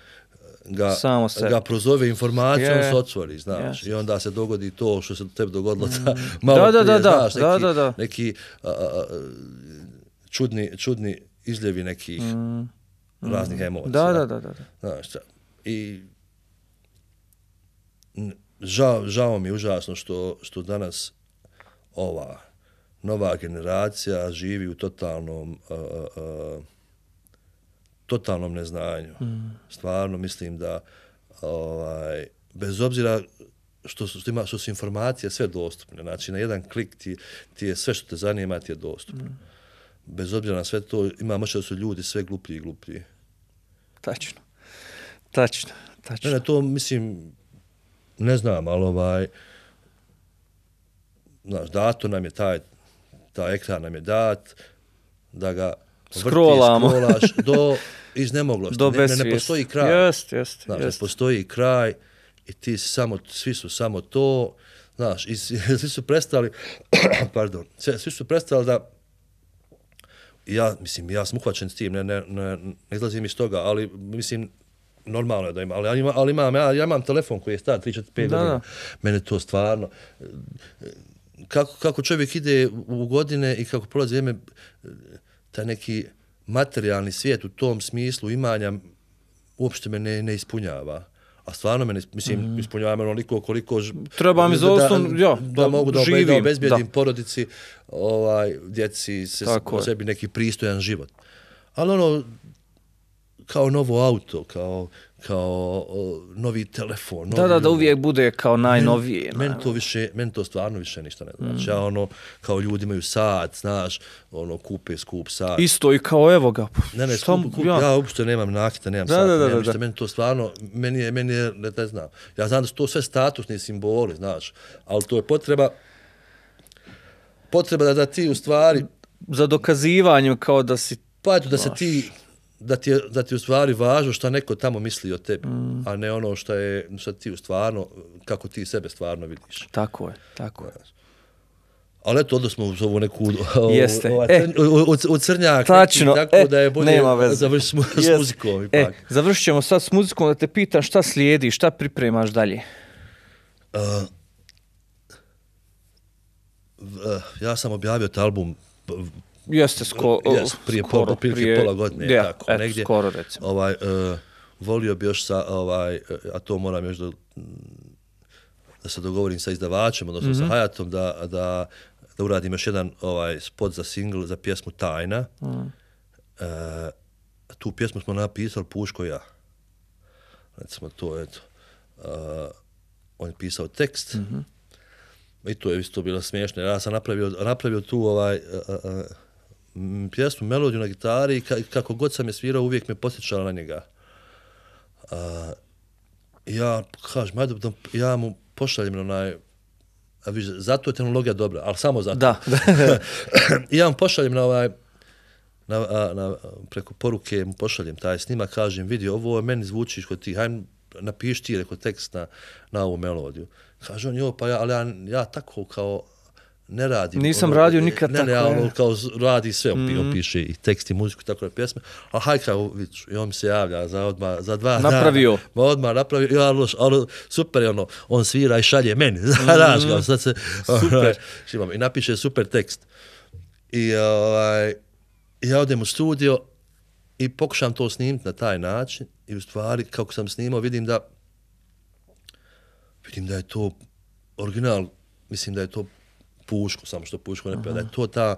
ga, Samo se. ga prozove informacijom, yeah. se otvori, znaš. Yes. I onda se dogodi to što se tebi dogodilo. Ta, mm. [laughs] malo da, da, prije, da, da, znaš, da, neki, da, da. neki a, čudni, čudni izljevi nekih mm. mm. raznih emocija. Da, da, da. da, Znaš, I žao, žao mi užasno što, što danas ova nova generacija živi u totalnom uh, uh, totalnom neznanju. Mm. Stvarno mislim da ovaj bez obzira što su što, ima što su informacije sve dostupne, znači na jedan klik ti ti je sve što te zanima ti je dostupno. Mm. Bez obzira na sve to, ima moće da su ljudi sve gluplji i gluplji. Tačno. Tačno, tačno. Ne, to mislim ne znam, ali ovaj znaš, dato nam je taj taj ekran nam je dat da ga skrolamo. Vrti, [laughs] do iznemoglosti. Do ne, ne, ne postoji kraj. Jest, jest, znaš, jest. Ne postoji kraj i ti samo, svi su samo to. Znaš, i, [laughs] svi su prestali, [clears throat] pardon, svi su prestali da ja, mislim, ja sam uhvaćen s tim, ne, ne, ne, ne izlazim iz toga, ali mislim, normalno je da ima, ali, ali, ali imam, ja, ja imam telefon koji je star 3-4-5 godina. Mene to stvarno, kako, kako čovjek ide u godine i kako prolazi vrijeme, ta neki materijalni svijet u tom smislu imanja uopšte me ne, ne ispunjava. A stvarno me ne, mislim, mm. ispunjava me onoliko koliko... Treba mi za osnovno, da, ja, da, da, mogu da živim. obezbijedim porodici, ovaj, djeci, se, Tako o sebi neki pristojan život. Ali ono, kao novo auto, kao kao uh, novi telefon. Novi da, da, da uvijek bude kao najnovije. Men, men to više, men to stvarno više ništa ne znači. Mm. Ja ono, kao ljudi imaju sat, znaš, ono, kupe skup sat. Isto i kao evo ga. ne, ne, šta, skup, kup, ja. ja uopšte nemam nakita, nemam da, sat, da, da, to stvarno, meni je, meni je, ne, ne znam. Ja znam da su to sve statusni simboli, znaš, ali to je potreba, potreba da, da ti u stvari... Za dokazivanjem kao da si... Pa eto, da se ti, da ti, je, da ti je u stvari važno šta neko tamo misli o tebi, mm. a ne ono šta je, šta ti u stvarno, kako ti sebe stvarno vidiš. Tako je, tako je. Ali eto, onda smo uz ovu neku o, Jeste. O, ovaj, o, e. o, o, o crnjak, Tačno. Neki, tako e. da je bolje Nema veze. završiti smo s muzikom. E, ipak. E. Završit ćemo sad s muzikom da te pitan šta slijedi, šta pripremaš dalje? Uh, uh, ja sam objavio taj album jeste sko, yes, prije skoro, pol, prije, prije, pola godine, je, tako, et, negdje, skoro recimo. Ovaj, uh, volio bi još sa, ovaj, e, a to moram još da, da se dogovorim sa izdavačem, odnosno mm -hmm. sa mhm. Hayatom, da, da, da uradim još jedan ovaj, spot za single, za pjesmu Tajna. Mm. Uh, tu pjesmu smo napisali Puško ja. Recimo to, eto. Uh, on je pisao tekst. Mm -hmm. I to je isto bilo smiješno. Ja sam napravio, napravio tu ovaj... Uh, uh, pjesmu, melodiju na gitari i kako god sam je svirao, uvijek me posjećala na njega. A, ja kažem, ajde, da, ja mu pošaljem na onaj, a viš, zato je tehnologija dobra, ali samo zato. Da. [laughs] ja mu pošaljem na ovaj, na, a, na, preko poruke mu pošaljem taj snimak, kažem, vidi, ovo je meni zvučiš kod ti, hajde, napiši ti, reko, tekst na, na ovu melodiju. Kaže on, jo, pa ja, ali ja, ja tako kao, ne radim. Nisam ono, radio nikad ne, tako. Ne, ne, kao radi sve, mm -hmm. on mhm. piše i tekst i muziku, tako da pjesme. A hajka, vidiš, i on mi se javlja za odmah, za dva napravio. dana. Napravio. Ma odmah napravio, ja, loš, ono, ali ono, super je ono, on svira i šalje meni, [laughs] mm -hmm. znaš, kao sad se... Super. Ono, [laughs] I napiše super tekst. I ovaj, ja odem u studio i pokušam to snimiti na taj način i u stvari, kako sam snimao, vidim da vidim da je to original, mislim da je to pušku, samo što pušku ne peva, da je to ta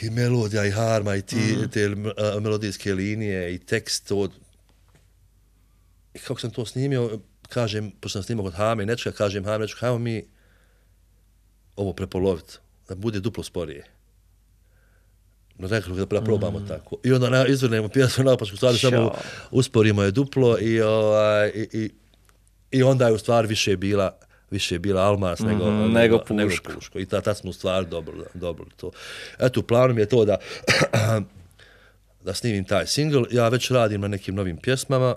i melodija, i harma, i ti, uh mhm. -huh. te uh, melodijske linije, i tekst od... I kako sam to snimio, kažem, pošto sam snimao kod Hame i Nečka, kažem Hame Nečka, hajmo mi ovo prepoloviti, da bude duplo sporije. No rekli da probamo mm. tako. I onda na, izvrnemo pjesmu na opačku stvari, samo usporimo je duplo i, ovaj, i, i, i onda je u stvari više bila više bila almas mhm, nego, mm, nego, puško. nego puško. I ta, ta smo stvarno dobro, dobro to. Eto, planom je to da, [clears throat] da snimim taj single. Ja već radim na nekim novim pjesmama,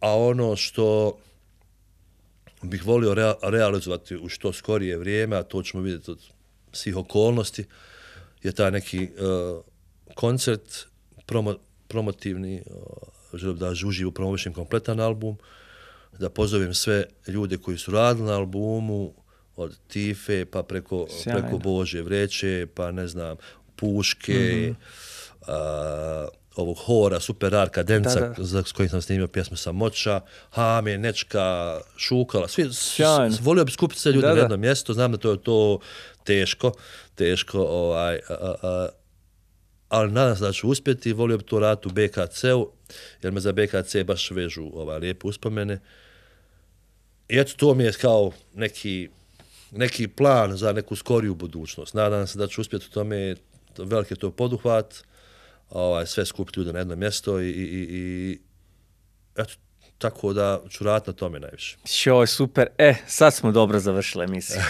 a ono što bih volio realizovati u što skorije vrijeme, a to ćemo vidjeti od svih okolnosti, je taj neki e, koncert promo promotivni, želim da uživu promovišim kompletan album, uh, da pozovem sve ljude koji su radili na albumu, od Tife pa preko, preko Bože vreće, pa ne znam, Puške, mm -hmm. a, ovog Hora, Super Arka, Denca, da, da. s kojim sam snimio pjesmu Samoća, Hame, Nečka, Šukala, svi, Sjajno. s, volio bi skupiti se ljudi da, na jedno da. mjesto, znam da to je to teško, teško, ovaj, a, a, a, ali nadam se da ću uspjeti, volio bi to rat BKC-u, jer me za BKC baš vežu ovaj, lijepe uspomene. I eto, to mi je kao neki, neki plan za neku skoriju budućnost. Nadam se da ću uspjeti u tome, velik je to poduhvat, ovaj, sve skupiti ljude na jedno mjesto i, i, i, i eto, tako da ću rad na tome najviše. Šo, super. E, sad smo dobro završili emisiju.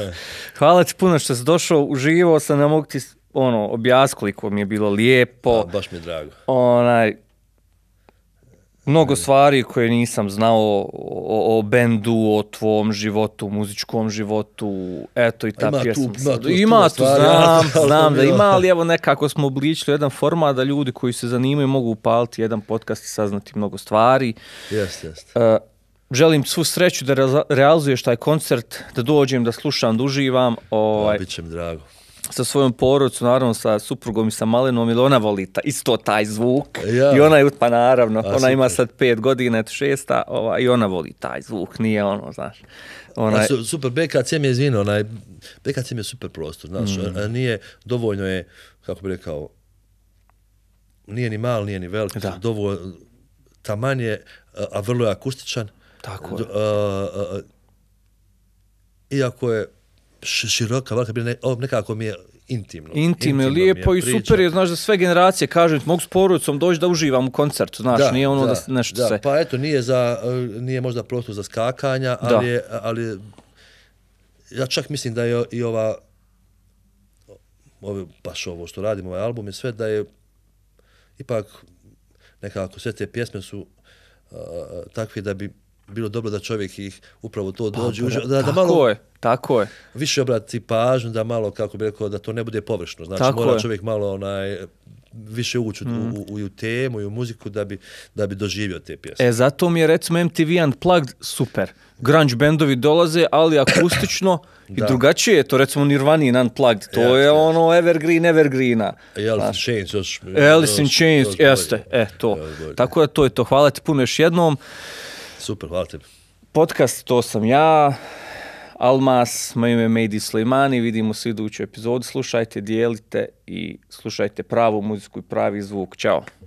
[laughs] Hvala ti puno što si došao, uživo sam na mogu ti ono, objas koliko mi je bilo lijepo. A, baš mi je drago. Onaj, Mnogo stvari koje nisam znao o, o bendu, o tvom životu, muzičkom životu, eto i ta ima pjesma. Tu, ima tu, ima tu, stvari, znam, ja, znam da ima, ali evo nekako smo obličili jedan format da ljudi koji se zanimaju mogu upaliti jedan podcast i saznati mnogo stvari. Jeste, jeste. Uh, želim svu sreću da realizuješ taj koncert, da dođem, da slušam, da uživam. Ovaj, Biće mi drago sa svojom porodicom, naravno sa suprugom i sa malenom, ili ona voli ta, isto taj zvuk. Ja. I ona je, pa naravno, A, ona super. ima sad pet godina, eto šesta, ova, i ona voli taj zvuk, nije ono, znaš. Ona... Su, super, BKC mi je, izvino, onaj, BKC mi je super prostor, znaš, mm. nije, dovoljno je, kako bih rekao, nije ni mal, nije ni velik, da. dovoljno, taman je, a vrlo je akustičan. Tako je. iako je, široka, velika, nekako mi je intimno. Intimno, intimno lijepo je i super je, znaš, da sve generacije kažu, mogu s porodicom doći da uživam u koncertu, znaš, da, nije ono da, da nešto da. se... Pa eto, nije, za, eh, nije možda prosto za skakanja, ali, je, ali ja čak mislim da je i ova, ovo, baš ovo što radim, ovaj album je sve, da je ipak nekako sve te pjesme su uh, takve da bi bilo dobro da čovjek ih upravo to pa dođe pa, da, da malo je, tako je više obrati pažnju da malo kako bi rekao da to ne bude površno znači tako mora je. čovjek malo onaj više ući mm. u, u, u temu i u muziku da bi da bi doživio te pjesme e zato mi je recimo MTV unplugged super grunge bendovi dolaze ali akustično [coughs] i da. drugačije je to recimo Nirvana unplugged to jeste, je jeste. ono evergreen evergreena Alice Chains još in Chains jeste e to tako da to je to hvala ti puno još jednom Super, hvala tebe. Podcast To sam ja, Almas, moj ime je Mejdi Slejmani, vidimo se u idućoj epizodi, slušajte, dijelite i slušajte pravu muziku i pravi zvuk. Ćao.